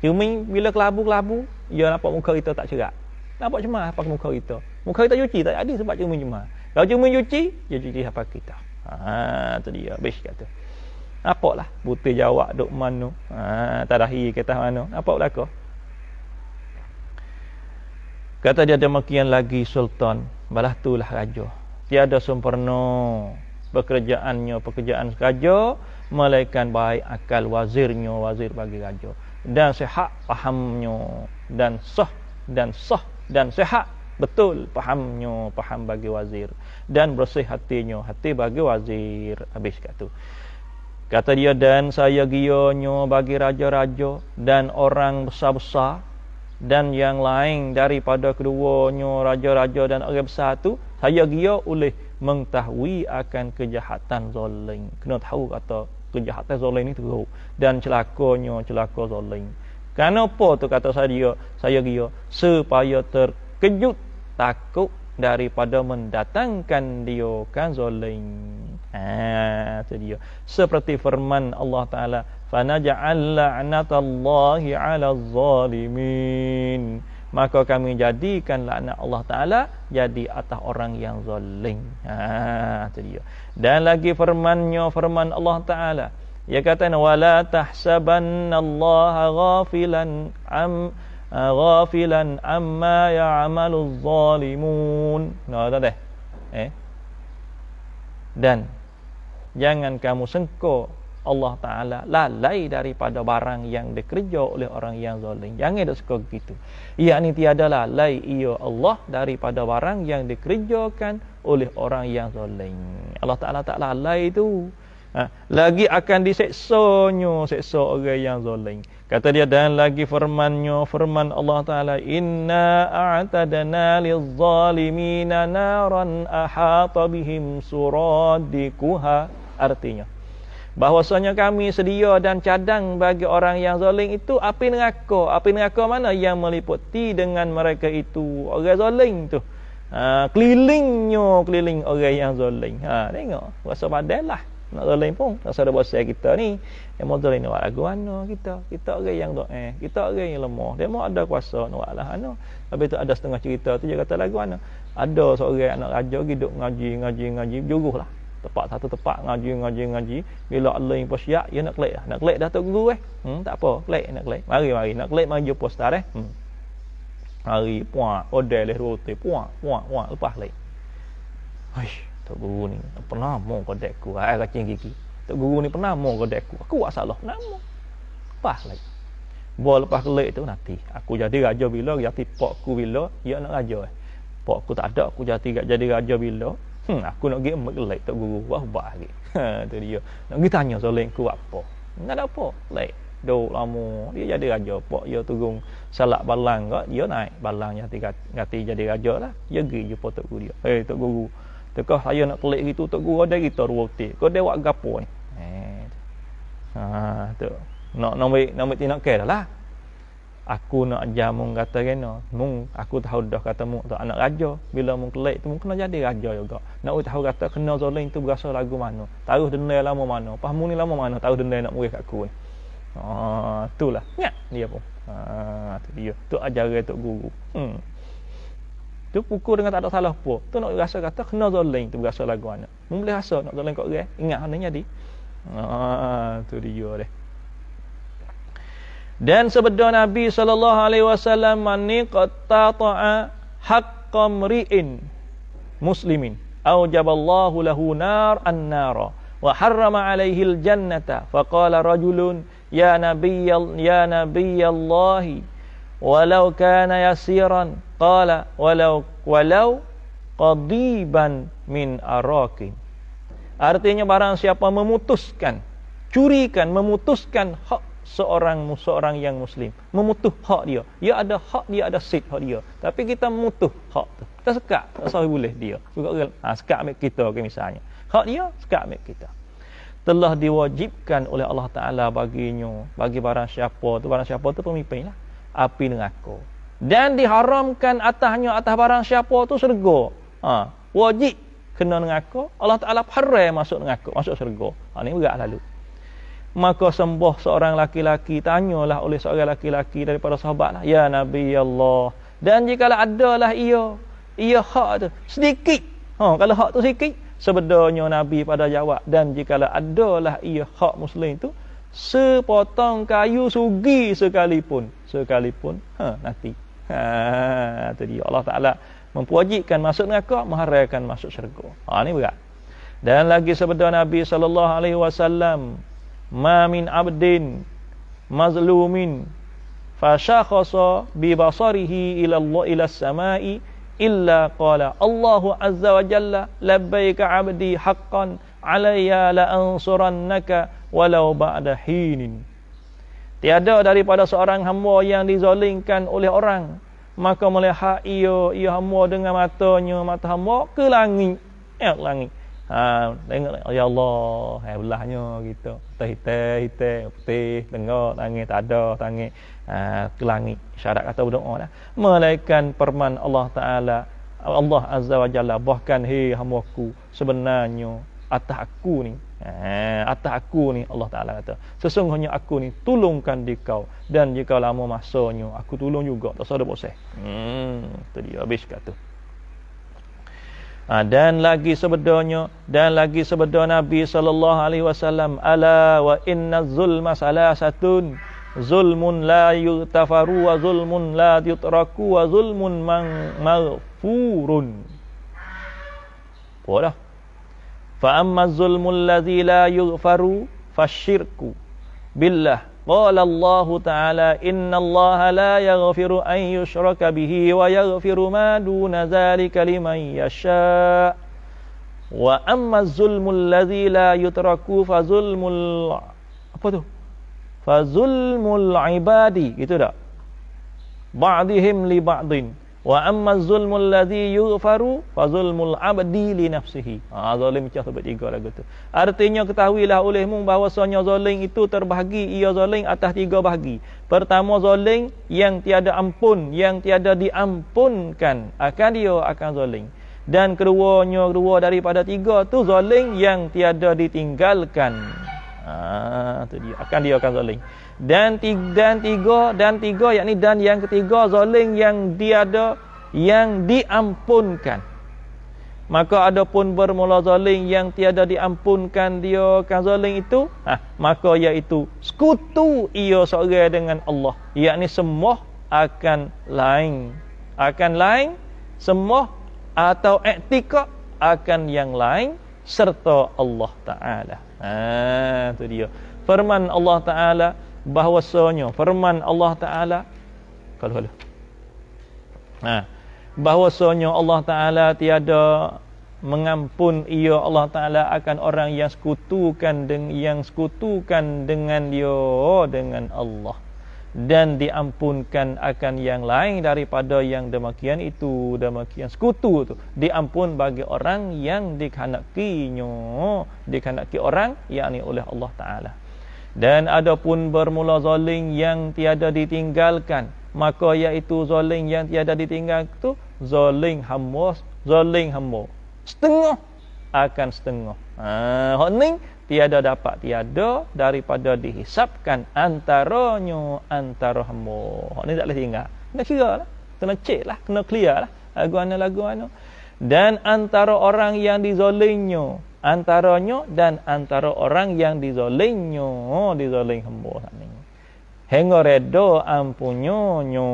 Cermin bila kelabu-kelabu, dia nampak muka kita tak cerah. Nampak cemah apa muka kita. Muka kita cuci tak ada sebab cermin cemah. Kalau cermin cuci, dia cuci apa kita. Ha tu dia. Bes kata. Apa lah buta jawab duk mano? Ha tak dahi kata mano. Apa belaka? Kata dia demikian lagi Sultan Balah itulah raja. Tiada sempurna pekerjaannya, pekerjaan raja, melainkan baik akal wazirnya, wazir bagi raja. Dan sehat pahamnya, dan sah, dan sah, dan sehat betul pahamnya, paham bagi wazir. Dan bersih hatinya, hati bagi wazir. Habis kat tu. Kata dia, dan saya gionyo bagi raja-raja, dan orang besar-besar, dan yang lain daripada keduanya raja-raja dan orang besar tu saya gia oleh mengetahui akan kejahatan zalim kena tahu kata kejahatan zalim ni teruk dan celakanya celaka zalim kenapa tu kata saya dia saya gia supaya terkejut takut daripada mendatangkan dia kan zalim ha tu dia seperti firman Allah taala فَنَجْعَلْ لَعْنَةَ اللَّهِ عَلَى الظَّالِمِينَ Maka kami jadikan laknat Allah Ta'ala jadi atas orang yang zalim. Ha, itu dia. Dan lagi firmannya, firman Allah Ta'ala. Ya kata, وَلَا تَحْسَبَنَّ اللَّهَ غَافِلًا am eh, ghafilan amma ya'malu zalimun no tak deh eh dan jangan kamu sengkau Allah Ta'ala lalai daripada barang yang dikerja oleh orang yang zalim. Jangan tak suka begitu. Ia ni tiada lalai ia Allah daripada barang yang dikerjakan oleh orang yang zalim. Allah Ta'ala tak lalai itu. Ha, lagi akan diseksonya seksa orang yang zalim. Kata dia dan lagi firmannya firman Allah Taala inna a'tadna lizzalimina naran ahata bihim suradikuha artinya bahwasanya kami sedia dan cadang bagi orang yang zoling itu api neraka api neraka mana yang meliputi dengan mereka itu orang zoling tu ha, kelilingnya keliling orang yang zalim ha tengok rasa lah, nak zoling pun tak ada bosan kita ni yang mau zalim ni buat lagu mana kita kita orang yang doa eh, kita orang yang lemah dia mau ada kuasa nak buat lah ano. habis tu ada setengah cerita tu dia kata lagu mana ada seorang anak raja hidup ngaji ngaji ngaji juruh lah tepat satu tepat ngaji ngaji ngaji bila Allah yang siap ya nak klik lah. nak klik dah tok guru eh hmm, tak apa klik nak klik mari mari nak klik mari jumpa ustaz eh hmm. hari puak odel leh roti puak puak puak lepas lain Aish, tok guru ni pernah mau kodek ku ai kacang gigi tok guru ni pernah mau kodek ku aku buat salah nama lepas lain Buat lepas kelek tu nanti aku jadi raja bila jadi pokku bila ya nak raja eh pokku tak ada aku jadi jadi raja bila Hmm, aku nak pergi merlek tak guru. Wah, buat lagi. Ha, tu dia. Nak pergi tanya soalan aku apa. Nak ada apa? Lek. Duk lama. Dia jadi raja. Pak dia turun salak balang kot. Dia naik balangnya. tiga ngati jadi raja lah. Dia pergi jumpa tok guru dia. Hei, eh, tok guru. Tukah saya nak kelek gitu tok guru ada kita ruwati. Kau dia buat gapo ni? Eh. eh ha, tu. Nak nak nak ambil tinak kelah lah aku nak ajar mung kata kena mung aku tahu dah kata mung tu anak raja bila mung kelek tu mung kena jadi raja juga nak tahu kata kena zalim tu berasa lagu mana taruh denda lama mana pas ni lama mana taruh denda nak murid kat aku ni ha oh, itulah ingat dia pun ha tu dia tu ajaran tok guru hmm tu pukul dengan tak ada salah apa tu nak rasa kata kena zalim tu berasa lagu anak mung boleh rasa nak zalim kat orang ingat hanya jadi ha oh, tu dia deh dan sebeda Nabi sallallahu alaihi wasallam maniqata'a haqqam ri'in muslimin au jaballahu lahu nar annara wa harrama alaihi aljannata faqala rajulun ya nabiy ya nabiyallah walau kana yasiran qala walau walau qadiban min arakin artinya barang siapa memutuskan curikan memutuskan hak seorang seorang yang muslim memutuh hak dia dia ada hak dia ada sit hak dia tapi kita memutuh hak tu kita sekat tak sahih boleh dia juga. orang ha, sekat ambil kita ke okay, misalnya hak dia sekat ambil kita telah diwajibkan oleh Allah Ta'ala baginya bagi barang siapa tu barang siapa tu pemimpin lah dengan aku dan diharamkan atasnya atas barang siapa tu serga ha, wajib kena aku. Allah Ta'ala haram masuk dengan aku, masuk serga ha, ni berat lalu maka sembah seorang laki-laki tanyalah oleh seorang laki-laki daripada sahabat lah. ya nabi Allah dan jika ada lah ia ia hak tu sedikit ha kalau hak tu sedikit sebenarnya nabi pada jawab dan jika ada lah ia hak muslim tu sepotong kayu sugi sekalipun sekalipun ha nanti ha tu dia Allah taala mempuajikan masuk neraka mengharamkan masuk syurga ha ni berat dan lagi sebenarnya nabi sallallahu alaihi wasallam ma min abdin mazlumin fashakhasa bi basarihi ila Allah ila samai illa qala Allahu azza wa jalla labbaik abdi haqqan alayya la ansurannaka walau ba'da hinin tiada daripada seorang hamba yang dizalimkan oleh orang maka melihat ia ia hamba dengan matanya mata hamba ke langit ya langit Ha, tengok ya Allah, eh belahnya gitu. teh, teh, putih, tengok tangis tak ada, tangis ha, ke langit. Syarat kata berdoa lah. Melainkan perman Allah Ta'ala, Allah Azza wa Jalla, bahkan hei hamwaku sebenarnya atas aku ni. Ha, atas aku ni Allah Ta'ala kata Sesungguhnya aku ni Tolongkan di kau Dan jika lama masanya Aku tolong juga Tak sadar bosan Hmm Itu dia habis kata Ha, dan lagi sebedarnya dan lagi sebedar Nabi sallallahu alaihi wasallam ala wa inna zulma salasatun zulmun la yutafaru wa zulmun la yutraku wa zulmun man maghfurun. Bodoh. Fa amma zulmul ladzi la yughfaru fasyirku billah قال الله تعالى إن الله لا يغفر أن يشرك به ويغفر ما دون ذلك لمن يشاء وأما الظلم الذي لا يترك فظلم فظلم العباد بعضهم لبعض wa amma zulmul ladzi yughfaru fa zulmul abdi li nafsihi ha zalim cah sebab tiga lagu tu artinya ketahuilah olehmu bahwasanya zalim itu terbahagi ia zalim atas tiga bahagi pertama zalim yang tiada ampun yang tiada diampunkan akan dia akan zalim dan keduanya kedua daripada tiga tu zalim yang tiada ditinggalkan ha tu dia akan dia akan zalim dan tiga dan tiga dan tiga yakni dan yang ketiga zalim yang diada yang diampunkan maka adapun bermula zalim yang tiada diampunkan dia kan zalim itu ha, maka iaitu sekutu ia seorang dengan Allah yakni semua akan lain akan lain semua atau etika akan yang lain serta Allah taala ha tu dia firman Allah taala bahwasanya firman Allah Taala kalau kalau ha bahwasanya Allah Taala tiada mengampun ia Allah Taala akan orang yang sekutukan dengan yang sekutukan dengan dia dengan Allah dan diampunkan akan yang lain daripada yang demikian itu demikian sekutu itu diampun bagi orang yang dikhanakinya dikhanaki orang yakni oleh Allah Taala dan ada pun bermula zoling yang tiada ditinggalkan. Maka iaitu zoling yang tiada ditinggalkan itu zoling hamba. Zoling hamba. Setengah akan setengah. Ah, ha, tiada dapat tiada daripada dihisapkan antaranya antara hamba. Hak ni tak boleh tinggal. Kena kira lah. Kena cek lah. Kena clear lah. Lagu mana lagu mana. Dan antara orang yang dizolingnya antaranya dan antara orang yang dizalimnya dizalim hamba lah sana hingga redo ampunyo nyo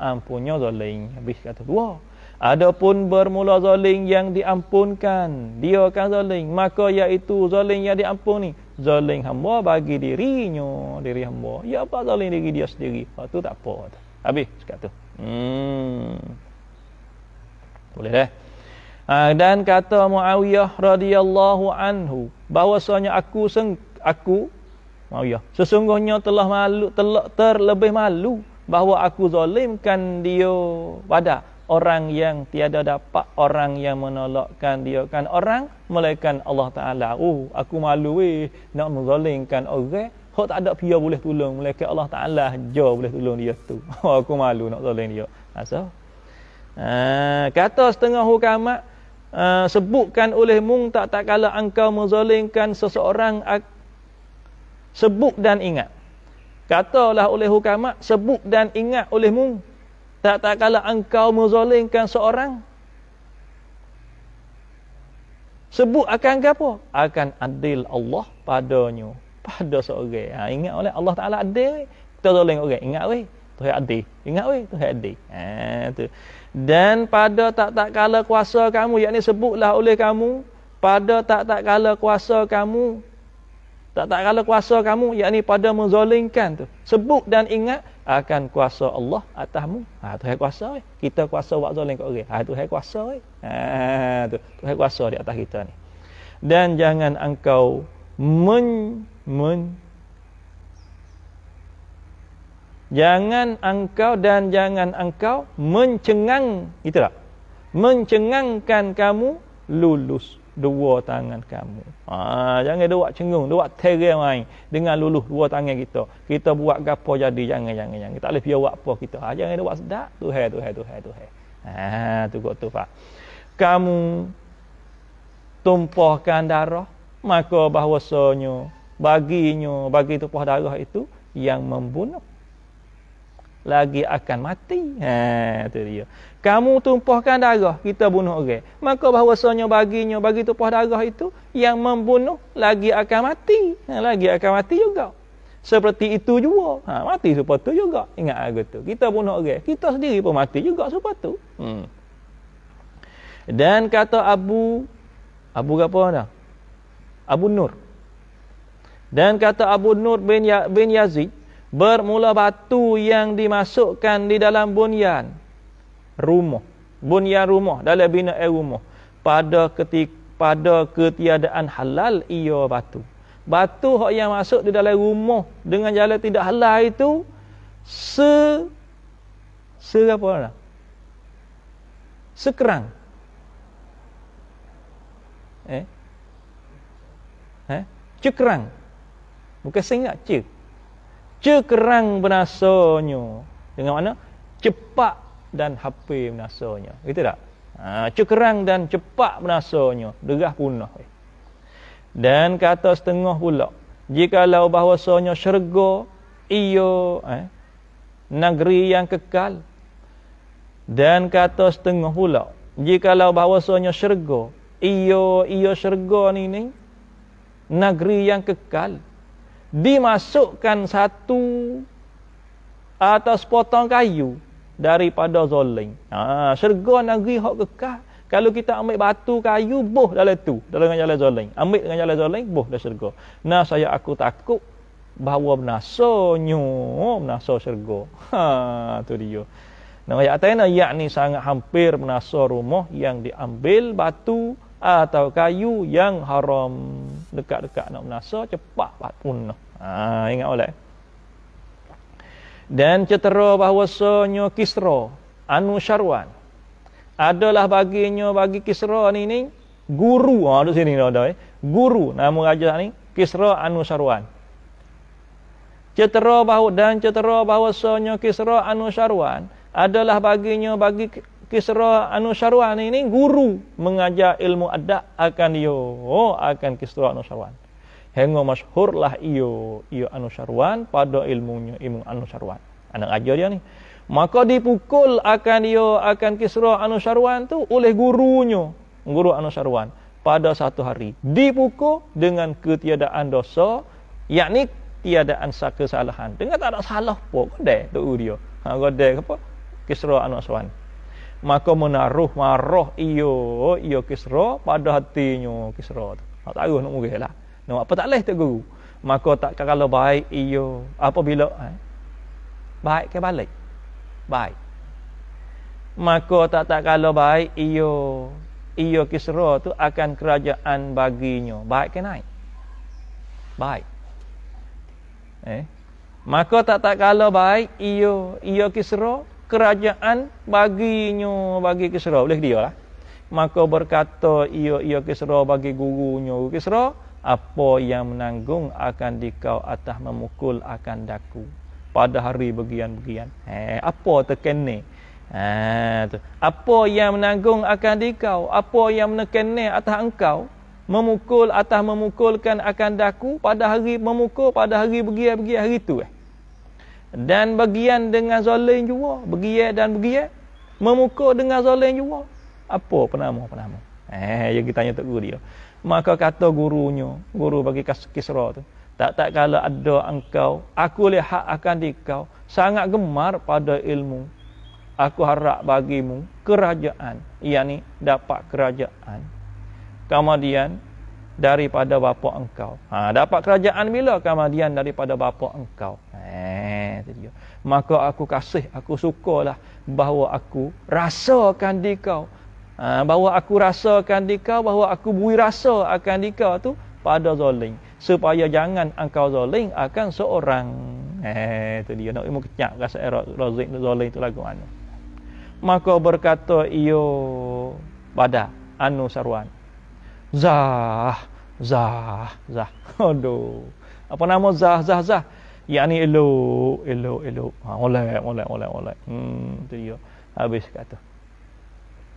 ampunyo zalim habis kata dua adapun bermula zoling yang diampunkan dia akan zoling. maka iaitu zalim yang diampuni zoling hamba bagi dirinya diri hamba ya apa zoling diri dia sendiri ha tak apa habis kata hmm boleh dah eh? Ah, dan kata Muawiyah radhiyallahu anhu bahwasanya aku seng aku Muawiyah sesungguhnya telah malu telah terlebih malu bahawa aku zalimkan dia pada orang yang tiada dapat orang yang menolakkan dia kan orang melainkan Allah taala oh aku malu weh nak menzalimkan orang okay? Kau tak ada pihak boleh tolong. Mereka Allah Ta'ala je boleh tolong dia tu. aku malu nak zalim dia. Asal? Ha, kata setengah hukamat. Ah, sebutkan oleh mung tak tak kala engkau menzalimkan seseorang sebut dan ingat katalah oleh hukama sebut dan ingat oleh mung tak tak kala engkau menzalimkan seorang sebut akan apa akan adil Allah padanya pada seorang ha, ingat oleh Allah Taala adil kita zalim orang ingat weh tu adil ingat weh tu adil ha tu dan pada tak tak kala kuasa kamu, yakni sebutlah oleh kamu, pada tak tak kala kuasa kamu, tak tak kala kuasa kamu, yakni pada menzolingkan tu. Sebut dan ingat akan kuasa Allah atasmu. Ha, tu hai kuasa eh. Kita kuasa buat zoling kat orang. Ha, tu hai kuasa eh. Ha, tu. Tu hai kuasa di atas kita ni. Dan jangan engkau men, men, Jangan engkau dan jangan engkau mencengang, gitu tak? Mencengangkan kamu lulus dua tangan kamu. Ha, jangan dia buat cengung, dia buat terer main dengan lulus dua tangan kita. Kita buat gapo jadi jangan jangan jangan. Kita tak boleh pia buat apa kita. Ha, jangan dia buat sedak. Tuhan Tuhan Tuhan Tuhan. Ha tu kot tu Pak. Kamu tumpahkan darah maka bahwasanya baginya bagi tumpah darah itu yang membunuh lagi akan mati. Ha tu dia. Kamu tumpahkan darah, kita bunuh orang. Maka bahawasanya baginya bagi tumpah darah itu yang membunuh lagi akan mati. Ha, lagi akan mati juga. Seperti itu juga. Ha mati seperti itu juga. Ingat aku tu. Kita bunuh orang, kita sendiri pun mati juga seperti itu. Hmm. Dan kata Abu Abu apa dah? Abu Nur. Dan kata Abu Nur bin, ya, bin Yazid Bermula batu yang dimasukkan di dalam bunyan rumah. Bunyan rumah dalam bina air rumah. Pada keti pada ketiadaan halal ia batu. Batu hok yang masuk di dalam rumah dengan jalan tidak halal itu se se apa nama? Sekerang. Eh? Eh? Cekerang. Bukan singa, cek cekerang binasanya. Dengan mana? Cepat dan hape binasanya. Gitu tak? Ha, cekerang dan cepat binasanya. Derah punah. Dan kata setengah pula. Jikalau bahwasanya syurga ia eh, negeri yang kekal. Dan kata setengah pula. Jikalau bahwasanya syurga ia iyo syurga ni ni negeri yang kekal dimasukkan satu atas potong kayu daripada zoling. Ha, syurga negeri hak kekal. Kalau kita ambil batu kayu boh dalam tu, dalam dengan jalan zoling. Ambil dengan jalan zoling boh dalam syurga. Nah saya aku takut bahawa menaso nyu menaso syurga. Ha tu dia. Nah ayat tadi ni sangat hampir menaso rumah yang diambil batu atau kayu yang haram dekat-dekat nak menasa cepat pat lah, punah ha, ingat oleh dan cetera bahawasanya kisra anu syarwan adalah baginya bagi kisra ni ni guru ha duduk sini dah ada eh guru nama raja ni kisra anu syarwan cetera bahawa dan cetera bahawasanya kisra anu syarwan adalah baginya bagi Kisra Anu Syarwan ini, guru mengajar ilmu adab akan yo oh, akan Kisra Anu Syarwan. Hengo masyhur lah iyo iyo Anu Syarwan pada ilmunya ilmu Anu Syarwan. Anak ajar dia ni. Maka dipukul akan iyo akan Kisra Anu Syarwan tu oleh gurunya, guru Anu Syarwan pada satu hari. Dipukul dengan ketiadaan dosa, yakni tiadaan kesalahan. Dengan tak ada salah pun, kodek tu dia. Ha, kodek apa? Kisra Anu Syarwan maka menaruh maroh iyo iyo kisra pada hatinya kisra tu tak tahu nak murih lah. nak apa tak leh tu guru maka tak kalau baik iyo apabila eh? baik ke balik baik maka tak tak kalau baik iyo iyo kisra tu akan kerajaan baginya baik ke naik baik eh maka tak tak kalau baik iyo iyo kisra kerajaan baginya bagi Kisra boleh dia lah maka berkata ia ia Kisra bagi gurunya Kisra apa yang menanggung akan dikau atas memukul akan daku pada hari bagian-bagian eh apa terkene ha tu apa yang menanggung akan dikau apa yang menekene atas engkau memukul atas memukulkan akan daku pada hari memukul pada hari bagian-bagian hari tu eh dan bagian dengan zalim juga, bergiat dan bergiat memukul dengan zalim juga. apa penama penama eh dia kita tanya tok guru dia maka kata gurunya guru bagi kas kisra tu tak tak kala ada engkau aku lihat akan di kau sangat gemar pada ilmu aku harap bagimu kerajaan yakni dapat kerajaan kemudian daripada bapa engkau. Ha, dapat kerajaan bila kemudian daripada bapa engkau. Eh, itu dia. Maka aku kasih, aku sukalah bahawa aku rasakan di kau. Ha, bahawa aku rasakan di kau, bahawa aku bui rasa akan di kau tu pada zoling. Supaya jangan engkau zoling akan seorang. Eh, itu dia. Nak ilmu kecap rasa erot zoling, zoling tu lagu mana. Maka berkata ia pada Anu Saruan. Zah, Zah, Zah. Aduh. Apa nama Zah, Zah, Zah? Ya ni elok, elok, elok. Ha, oleh, oleh, oleh, oleh. Hmm, tu dia. Habis kata.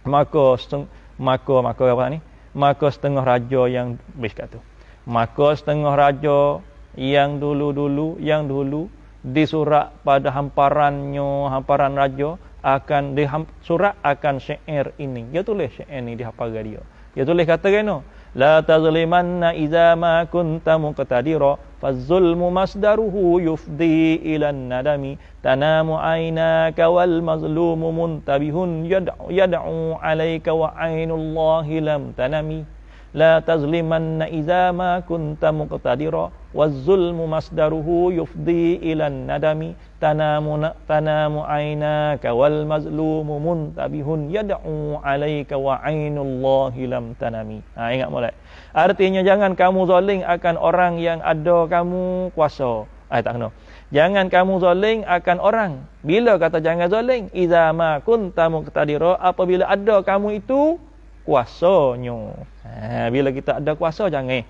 Maka seteng maka maka apa ni? Maka setengah raja yang habis kata. Maka setengah raja yang dulu-dulu yang dulu disurat pada hamparannya hamparan raja akan di surat akan syair ini dia tulis syair ini di hafal dia dia tulis kata kan no? La tazlimanna iza ma kunta muqtadira Fazzulmu masdaruhu yufdi ilan nadami Tanamu aynaka wal mazlumu muntabihun Yad'u alaika wa aynullahi lam tanami لا تظلمن إذا ما كنت مقتدرا والظلم مصدره yufdi إلى nadami tanamu tanamu ainaka wal mazlumu muntabihun yad'u alayka wa ainullahi lam tanami. Ha ingat molek. Artinya jangan kamu zoling akan orang yang ada kamu kuasa. Ah tak kena. Jangan kamu zoling akan orang. Bila kata jangan zalim? Iza ma kunta muqtadira apabila ada kamu itu kuasanya. Ha bila kita ada kuasa jangan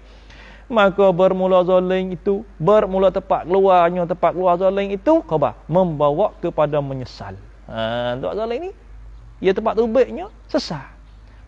maka bermula zalim itu bermula tempat keluarnya tempat keluar zalim itu khabar membawa kepada menyesal ha tempat zalim ni ia ya tempat tubiknya sesah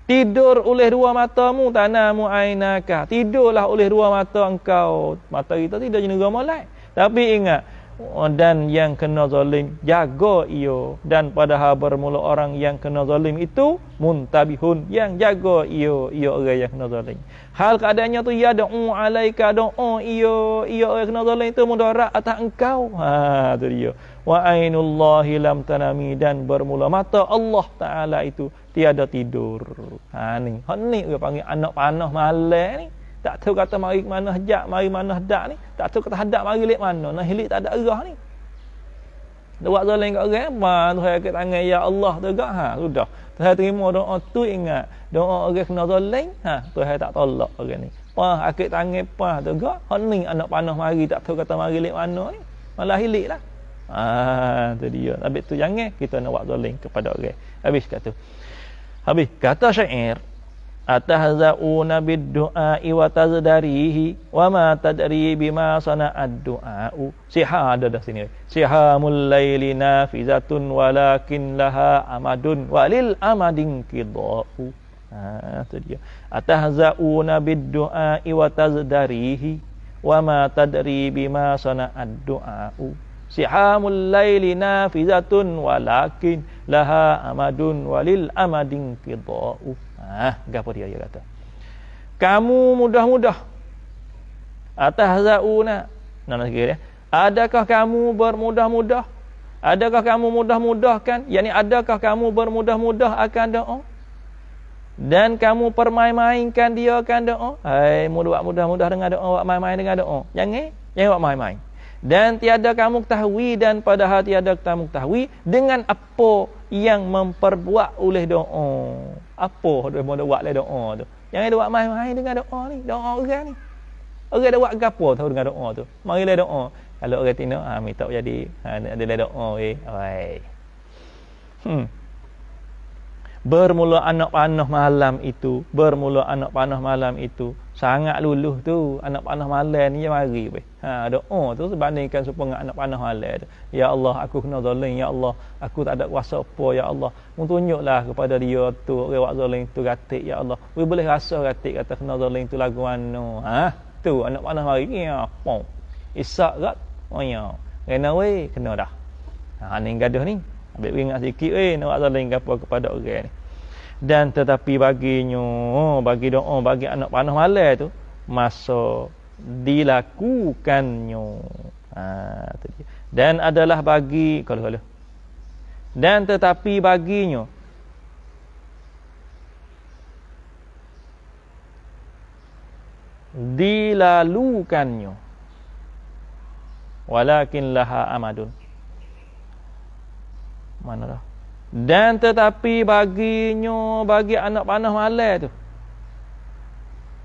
tidur oleh dua matamu tanamu ainaka tidurlah oleh dua mata engkau mata kita tidak jenis gomolai tapi ingat Oh, dan yang kena zalim jaga ia dan padahal bermula orang yang kena zalim itu muntabihun yang jaga ia ia orang yang kena zalim hal keadaannya tu ya da'u alaika da'u ia ia orang yang kena zalim itu mudarat atas engkau ha tu dia wa ainullahi lam tanami dan bermula mata Allah taala itu tiada tidur ha ni hak ni orang panggil anak panah malam ni tak tahu kata mari mana hajak, mari mana hadak ni. Tak tahu kata hadak mari lek mana. Nah hilik tak ada arah ni. Dia buat zalim kat orang, ma Tuhan ke tangan ya Allah tu gak ha sudah. Tuhan terima doa tu ingat. Doa orang kena zalim, ha Tuhan tak tolak orang ni. Pah akik tangan pah tu gak. Hening anak panah mari tak tahu kata mari lek mana ni. Malah hilik lah. Ah tu dia. Habis tu jangan kita nak buat zalim kepada orang. Habis kata tu. Habis kata syair, atahzauna biddu'a'i wa tazdarihi wa ma tadri bima sana'ad du'a'u siha ada dah sini siha mul nafizatun walakin laha amadun walil amadin qida'u ha tu dia atahzauna biddu'a'i wa tazdarihi wa ma tadri bima sana'ad du'a'u Sihamul laili nafizatun walakin laha amadun walil amadin qida'u Ah, ha, gapo dia dia kata. Kamu mudah-mudah atahzauna. Nah, nak kira ya. Adakah kamu bermudah-mudah? Adakah kamu mudah mudah kan? Yani adakah kamu bermudah-mudah akan doa? Dan kamu permain-mainkan dia kan doa? Hai, mudah mudah-mudah dengan doa, awak main-main dengan doa. Jangan, jangan awak main-main. Dan tiada kamu ketahui dan pada hati tiada kamu ketahui dengan apa yang memperbuat oleh doa apa dia mau buat lah doa tu jangan doa main-main dengan doa ni doa orang ni orang dah buat gapo tahu dengan doa tu marilah doa kalau orang tina ha ah, mi tak jadi ha ah, ada lah doa we eh. oi hmm bermula anak panah malam itu bermula anak panah malam itu sangat luluh tu anak panah malam ni dia mari be. Ha oh tu sebandingkan supaya dengan anak panah malam Ya Allah aku kena zalim ya Allah aku tak ada kuasa apa ya Allah. Mun tunjuklah kepada dia tu orang wak zalim tu gatik, ya Allah. We boleh rasa gatik kata kena zalim tu lagu mana. Ha tu anak panah mari ya apa. Isak rat oh ya. Kena we kena dah. Ha ni gaduh ni. Ambil ingat sikit we nak wak zalim apa kepada orang ni dan tetapi baginya, oh, bagi doa bagi anak panah malai tu masa dilakukannya. ha tu dia. dan adalah bagi kalau-kalau dan tetapi baginya dilalukannya. walakin laha amadun mana lah. Dan tetapi baginya bagi anak panah malai tu.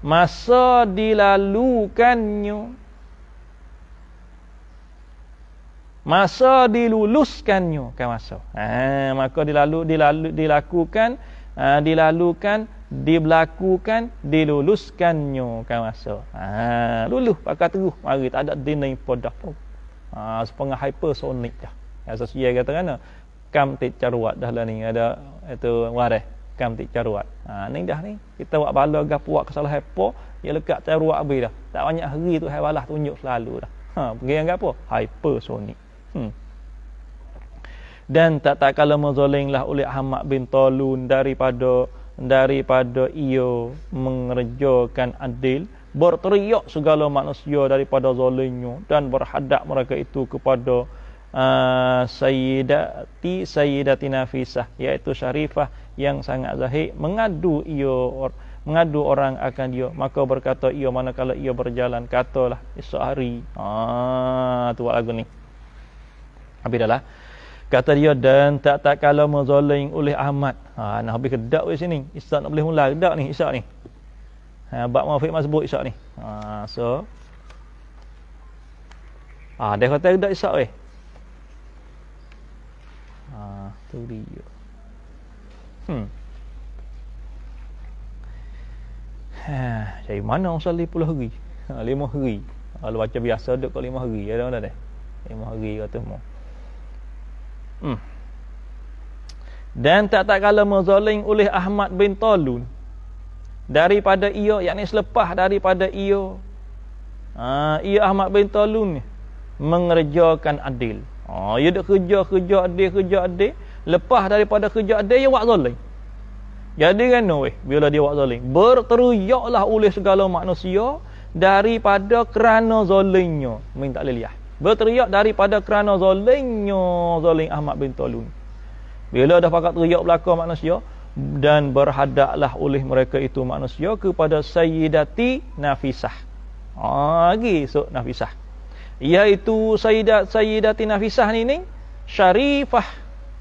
Masa dilalukannya. Masa diluluskannya kan masa. Ha, maka dilalu, dilalu, dilakukan, ha, dilalukan, diberlakukan, diluluskannya kan masa. Ha, luluh pakai teruh mari tak ada dinai podah pun. Ha, sepengah hypersonic dah. Asas dia kata kan kam ti caruat dah lah ni ada itu waris kam ti caruat ha ni dah ni kita buat bala gapo buat kesalahan hepo. ya lekat caruat abi dah tak banyak hari tu hai balah tunjuk selalu dah ha pergi yang apa hypersonic hmm dan tak tak kala mazalinglah oleh Ahmad bin Talun daripada daripada ia mengerjakan adil berteriak segala manusia daripada zolinyo dan berhadap mereka itu kepada Ah, sayyidati sayyidatina fisah iaitu syarifah yang sangat zahir mengadu ia or, mengadu orang akan dia maka berkata ia manakala ia berjalan katalah esok hari ha tu buat lagu ni habis dah lah kata dia dan tak tak kalau mazalim oleh Ahmad ha nak habis kedak di sini isak nak boleh mula kedak ni isak ni ha bab mafik masbuk isak ni ha so Ah, dia kata dia isak weh. 啊，都利有，哼，哈，dari ah, hmm. mana orang salih puluh hari? Ha, lima hari. Kalau ah, baca biasa duduk kau lima hari, ya dah dah. Lima hari kata mu. Hmm. Dan tak tak kala mazaling oleh Ahmad bin Talun daripada ia yakni selepas daripada ia ha, ia Ahmad bin Talun ni mengerjakan adil Ha, dia ya duduk kerja, kerja adik, kerja adik. Lepas daripada kerja adik, dia buat zalim. Jadi kan, no, weh, bila dia buat zalim. Berteriaklah oleh segala manusia daripada kerana zalimnya. Minta liliah. Berteriak daripada kerana zalimnya zalim Ahmad bin Talun. Bila dah pakat teriak belakang manusia, dan berhadaklah oleh mereka itu manusia kepada Sayyidati Nafisah. Ah, lagi esok Nafisah iaitu Sayyidat Sayyidatina Fisah ni ni syarifah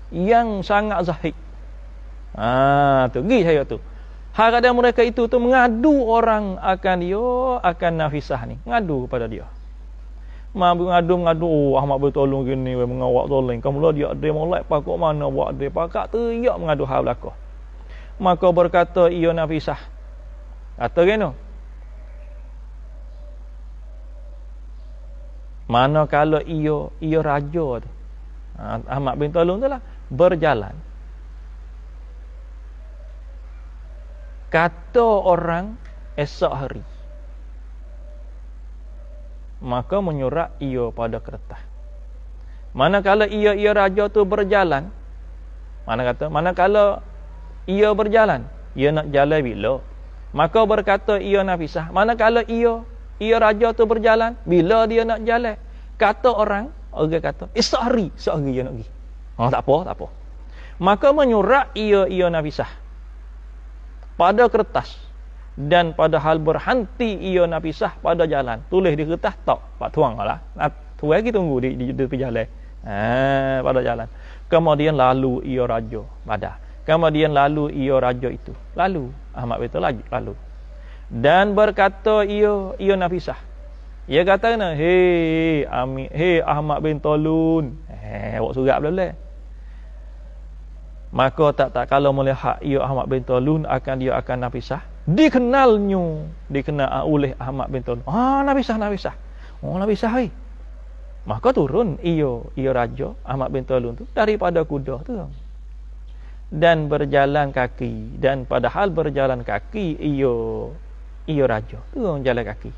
yang sangat zahid. Ha tu gi saya tu. Harada mereka itu tu mengadu orang akan dia akan Nafisah ni, mengadu kepada dia. Mabu mengadu mengadu, oh Ahmad bertolong gini, we mengawak tolong. Kamulah dia ada molek pakok mana buat dia pakak teriak mengadu hal belaka. Maka berkata ia Nafisah. Kata kena. Mana kalau ia, ia raja tu. Ha, Ahmad bin Tolong tu lah. Berjalan. Kata orang esok hari. Maka menyurat ia pada kertas. kalau ia ia raja tu berjalan. Mana kata? Mana kalau ia berjalan. Ia nak jalan bila? Maka berkata ia Nafisah. kalau ia ia raja tu berjalan bila dia nak jalan kata orang orang kata esok eh, hari esok hari dia nak pergi ha, tak apa tak apa maka menyurat ia ia nafisah pada kertas dan pada hal berhenti ia nafisah pada jalan tulis di kertas tak pak tuang lah tu lagi tunggu di di, di, di jalan ha, pada jalan kemudian lalu ia raja pada kemudian lalu ia raja itu lalu Ahmad betul lagi lalu dan berkata ia ia Nafisah. Ia kata kena, "Hei, Ami, hei Ahmad bin Tolun." Eh, awak surat belum leh. Maka tak tak kalau melihat ia Ahmad bin Tolun akan dia akan Nafisah. Dikenalnya, dikenal oleh Ahmad bin Tolun. Ah, Nafisah, Nafisah. Oh, Nafisah hei. Maka turun ia, ia raja Ahmad bin Tolun tu daripada kuda tu. Dan berjalan kaki dan padahal berjalan kaki ia Iyo raja turun jalan kaki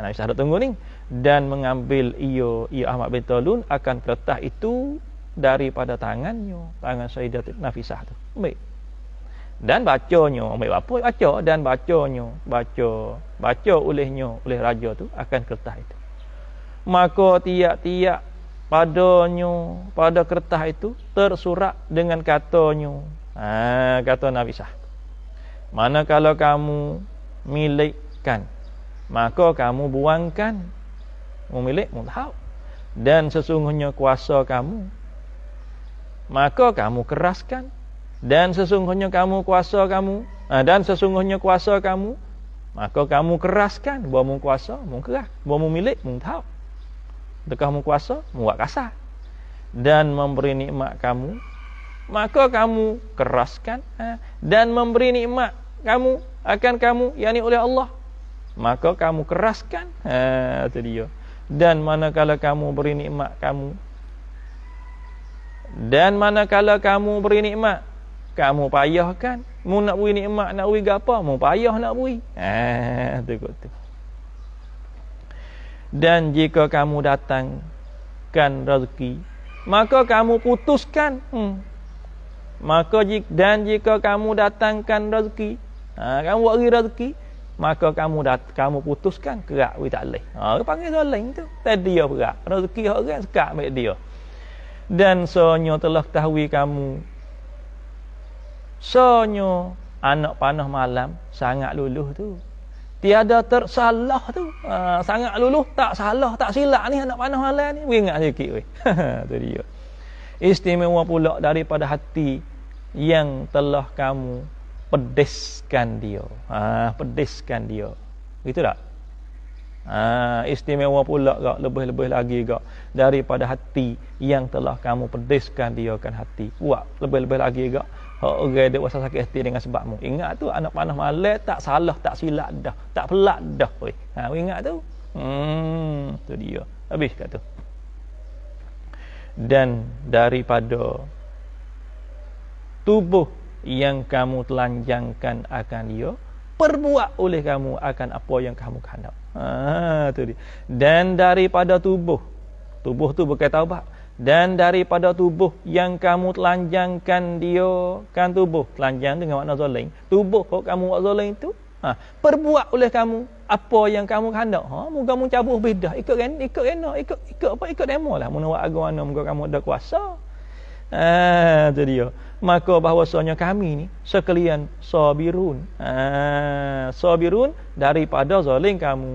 Nabi Isa duduk tunggu ni dan mengambil iyo iyo Ahmad bin Talun akan kertas itu daripada tangannya tangan Sayyidat Nafisah tu baik dan bacanya ambil apa baca dan bacanya baca baca olehnya oleh raja tu akan kertas itu maka tiap-tiap padanya pada kertas itu tersurat dengan katanya ha, kata Nabi Sah mana kalau kamu milikkan maka kamu buangkan milik, mudhaf dan sesungguhnya kuasa kamu maka kamu keraskan dan sesungguhnya kamu kuasa kamu eh, dan sesungguhnya kuasa kamu maka kamu keraskan Bawa mu kuasa mu Bawa mu milik mudhaf dekah mu kuasa mu kasar dan memberi nikmat kamu maka kamu keraskan eh, dan memberi nikmat kamu akan kamu yakni oleh Allah maka kamu keraskan ha itu dia dan manakala kamu beri nikmat kamu dan manakala kamu beri nikmat kamu payahkan mu nak beri nikmat nak beri apa? mu payah nak beri ha itu kata dan jika kamu datangkan rezeki maka kamu putuskan hmm. maka jika, dan jika kamu datangkan rezeki Ha, kamu buat rezeki, maka kamu dah kamu putuskan kerak we tak leh. Ha, dia panggil zalim tu. Tak dia pula. Rezeki orang sekak ambil dia. Dan sonyo telah ketahui kamu. Sonyo anak panah malam sangat luluh tu. Tiada tersalah tu. Ha, sangat luluh tak salah, tak silap ni anak panah malam ni. Wei ingat sikit wei. tu dia. Istimewa pula daripada hati yang telah kamu pedeskan dia. Ha, pedeskan dia. Begitu tak? Ha, istimewa pula gak lebih-lebih lagi gak daripada hati yang telah kamu pedeskan dia kan hati. Buat lebih-lebih lagi gak orang okay, dia wasa sakit hati dengan sebabmu. Ingat tu anak panah malek tak salah, tak silap dah, tak pelat dah. Oi. Ha, ingat tu. Hmm, tu dia. Habis kat tu. Dan daripada tubuh yang kamu telanjangkan akan dia perbuat oleh kamu akan apa yang kamu hendak ha tu dia dan daripada tubuh tubuh tu bukan taubat dan daripada tubuh yang kamu telanjangkan dia kan tubuh telanjang dengan makna zalim tubuh kok kamu buat zalim tu ha perbuat oleh kamu apa yang kamu hendak ha moga kamu cabut bedah ikut kan ikut kena ikut ikut apa ikut demo lah mun buat agama kamu ada kuasa ha tu dia maka bahawasanya kami ni sekalian sabirun. Ha, sabirun daripada zalim kamu.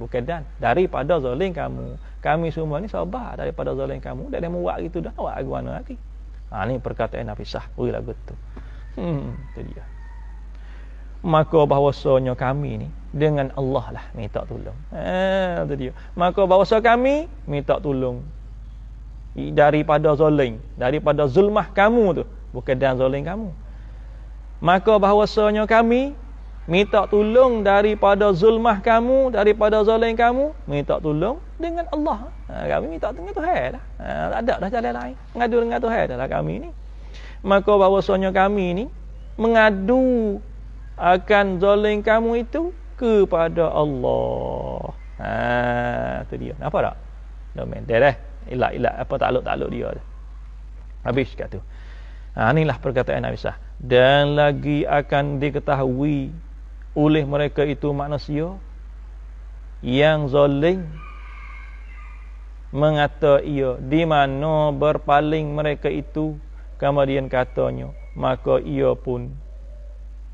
Bukan dan daripada zalim kamu. Kami semua ni sabar daripada zalim kamu. dan ada muak gitu dah awak aguana lagi. Ha ni perkataan Nabi Sah. Oi lagu tu. Hmm tu dia. Maka bahawasanya kami ni dengan Allah lah minta tolong. Ha tu dia. Maka bahawasanya kami minta tolong daripada zalim, daripada zulmah kamu tu bukan dan zalim kamu maka bahawasanya kami minta tolong daripada zulmah kamu daripada zalim kamu minta tolong dengan Allah ha, kami minta tolong dengan Tuhan dah ha, tak ada dah jalan lain mengadu dengan Tuhan dah lah kami ni maka bahawasanya kami ni mengadu akan zalim kamu itu kepada Allah ha tu dia nampak tak domain dia dah ilak-ilak apa takluk-takluk dia dah habis kat tu Ha, inilah perkataan Nabi Isa. Dan lagi akan diketahui oleh mereka itu manusia yang zalim mengata ia di mana berpaling mereka itu kemudian katanya maka ia pun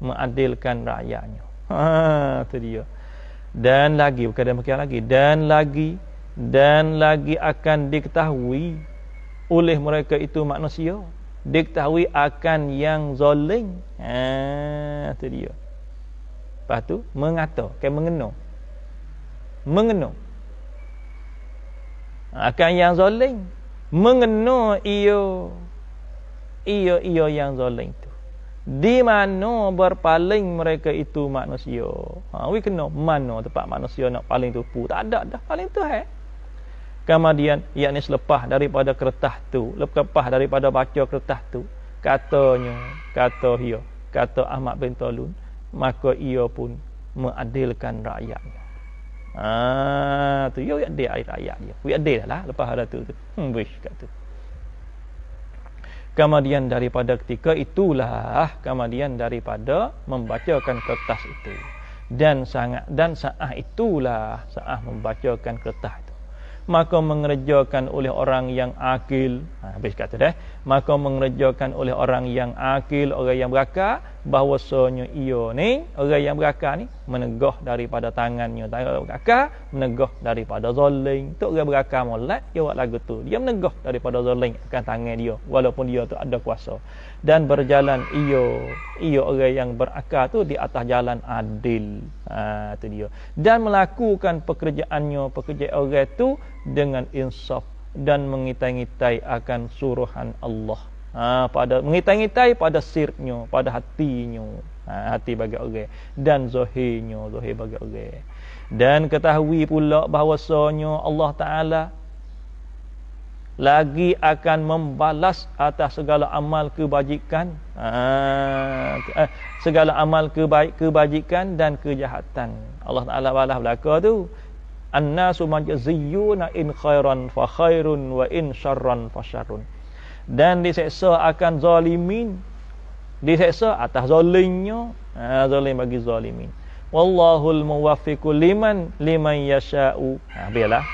mengadilkan rakyatnya ha itu dia dan lagi bukan demikian lagi dan lagi dan lagi akan diketahui oleh mereka itu manusia diketahui akan yang zalim ha tu dia lepas tu mengata kan mengena mengena akan yang zalim mengena ia ia ia yang zalim tu di mana berpaling mereka itu manusia ha we kena mana tempat manusia nak paling tu tak ada dah paling tu eh? kemudian ia yakni selepas daripada kertas tu lepas daripada baca kertas tu katanya kata dia kata Ahmad bin Talun maka ia pun mengadilkan rakyatnya Ah, tu ia adil rakyat dia ia adil lah lepas hal tu tu hmm wish kat tu kemudian daripada ketika itulah kemudian daripada membacakan kertas itu dan sangat dan saat itulah saat membacakan kertas itu maka mengerjakan oleh orang yang akil ha, habis kata dah maka mengerjakan oleh orang yang akil orang yang berakal Bahwasanya ia ni orang yang berakal ni menegah daripada tangannya tak berakal menegah daripada zalim tu orang berakal molat dia buat lagu tu dia menegah daripada zalim akan tangan dia walaupun dia tu ada kuasa dan berjalan ia ia orang yang berakal tu di atas jalan adil ha, tu dia dan melakukan pekerjaannya pekerja orang tu dengan insaf dan mengitai-ngitai akan suruhan Allah ha, pada mengitai-ngitai pada sirnyo, pada hatinya ha, hati bagi orang dan zahirnya zahir bagi orang dan ketahui pula bahawasanya Allah taala lagi akan membalas atas segala amal kebajikan ha, eh, segala amal kebaik kebajikan dan kejahatan Allah taala balas belaka tu An-nasu majziyuna in khairan fa khairun wa in syarran fa syarrun dan diseksa akan zalimin diseksa atas zalimnya ha, zalim bagi zalimin wallahul muwaffiqu liman liman yasha'u ha, biarlah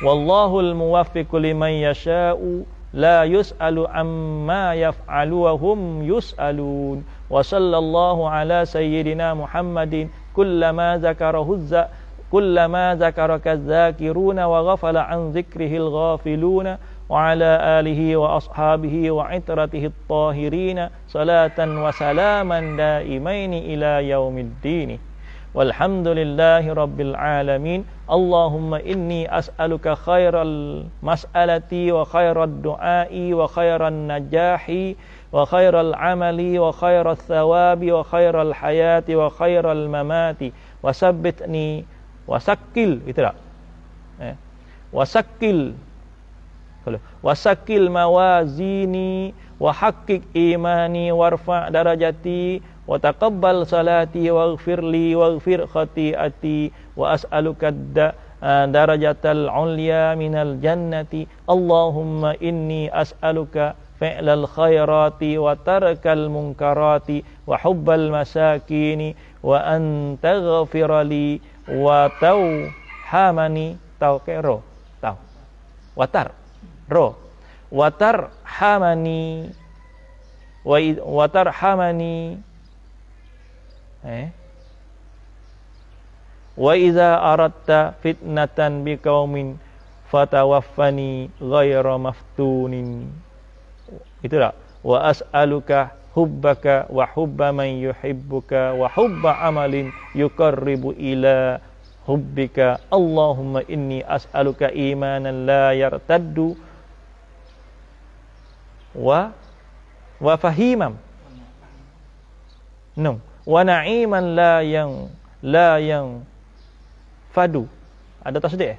wallahul muwaffiqu liman yasha'u la yus'alu amma yaf'alu wa hum yus'alun wa sallallahu ala sayyidina muhammadin kullama zakarahu kullama zakaraka zakiruna wa ghafala an dhikrihi ghafiluna وعلى آله وأصحابه وعترته الطاهرين صلاة وسلاما دائمين إلى يوم الدين والحمد لله رب العالمين اللهم إني أسألك خير المسألة وخير الدعاء وخير النجاح وخير العمل وخير الثواب وخير الحياة وخير الممات وثبتني وسكل eh. وسكل Kalau wasakil mawazini wa haqqiq imani warfa darajati wa taqabbal salati waghfir li waghfir khati'ati wa as'aluka darajatal ulya minal jannati Allahumma inni as'aluka fi'lal khairati wa tarakal munkarati wa hubbal masakini wa an taghfir li wa tau hamani tau kero tau watar roh watar hamani wa watar hamani eh wa idza aratta fitnatan biqaumin fatawaffani ghayra maftunin itu tak wa as'aluka hubbaka wa hubba man yuhibbuka wa hubba amalin yuqarribu ila hubbika allahumma inni as'aluka imanan la yartaddu wa wa fahimam no wa na'iman la yang la yang fadu ada tasdid eh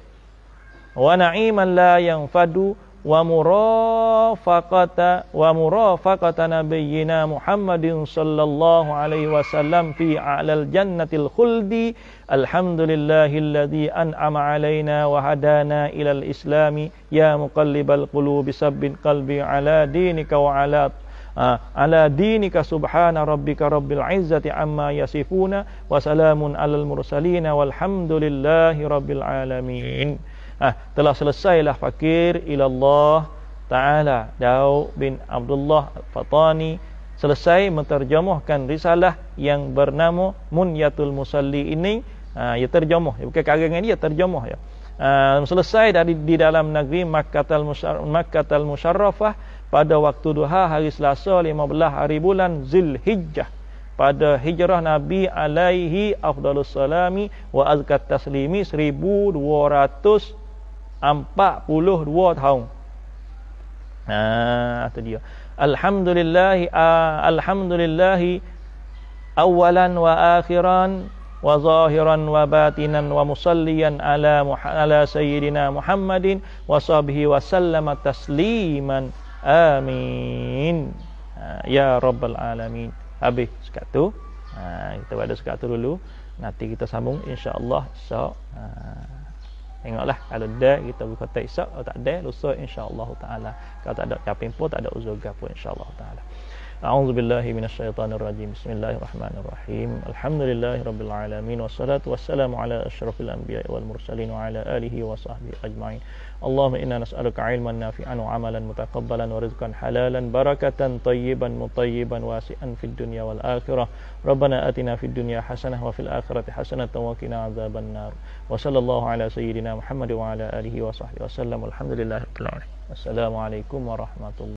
wa na'iman la yang fadu wa murafaqata wa murafaqata nabiyyina Muhammadin sallallahu alaihi wasallam fi a'lal jannatil khuldi alhamdulillahilladzi an'ama alaina wa hadana ilal islami ya muqallibal qulubi sabbin qalbi ala dinika wa ala ah, ala dinika subhana rabbika rabbil izzati amma yasifuna wa salamun alal mursalina walhamdulillahi rabbil alamin Ah, telah selesailah fakir ilallah ta'ala Daud bin Abdullah Fatani selesai menterjemahkan risalah yang bernama Munyatul Musalli ini ha, ia terjemah bukan karangan dia terjemah ya ha, selesai dari di dalam negeri Makkatal Musyar Makkatal Musyarrafah pada waktu duha hari Selasa 15 hari bulan Zilhijjah pada hijrah Nabi alaihi afdalussalami wa azkat taslimi 1200 42 tahun. Ah ha, tu dia. Alhamdulillah ah, alhamdulillah awalan wa akhiran wa zahiran wa batinan wa musalliyan ala ala sayyidina Muhammadin wa sahbihi wa sallama tasliman. Amin. Ha, ya rabbal alamin. Habis sekat tu. Ha, kita buat sekat tu dulu. Nanti kita sambung insya-Allah. So, ha. Tengoklah kalau ada kita buka kata isyak kalau tak ada lusa insya-Allah taala. Kalau tak ada caping pun tak ada uzur gapo insya-Allah taala. A'udzu billahi minasyaitonir rajim. Bismillahirrahmanirrahim. Alhamdulillahirabbil alamin wassalatu wassalamu ala asyrafil anbiya'i wal mursalin wa ala alihi wasahbihi ajmain. اللهم إنا نسألك علما نافعا وعملا متقبلا ورزقا حلالا بركة طيبا مطيبا واسعا في الدنيا والآخرة ربنا آتنا في الدنيا حسنة وفي الآخرة حسنة وقنا عذاب النار وصلى الله على سيدنا محمد وعلى آله وصحبه وسلم والحمد لله رب العالمين السلام عليكم ورحمة الله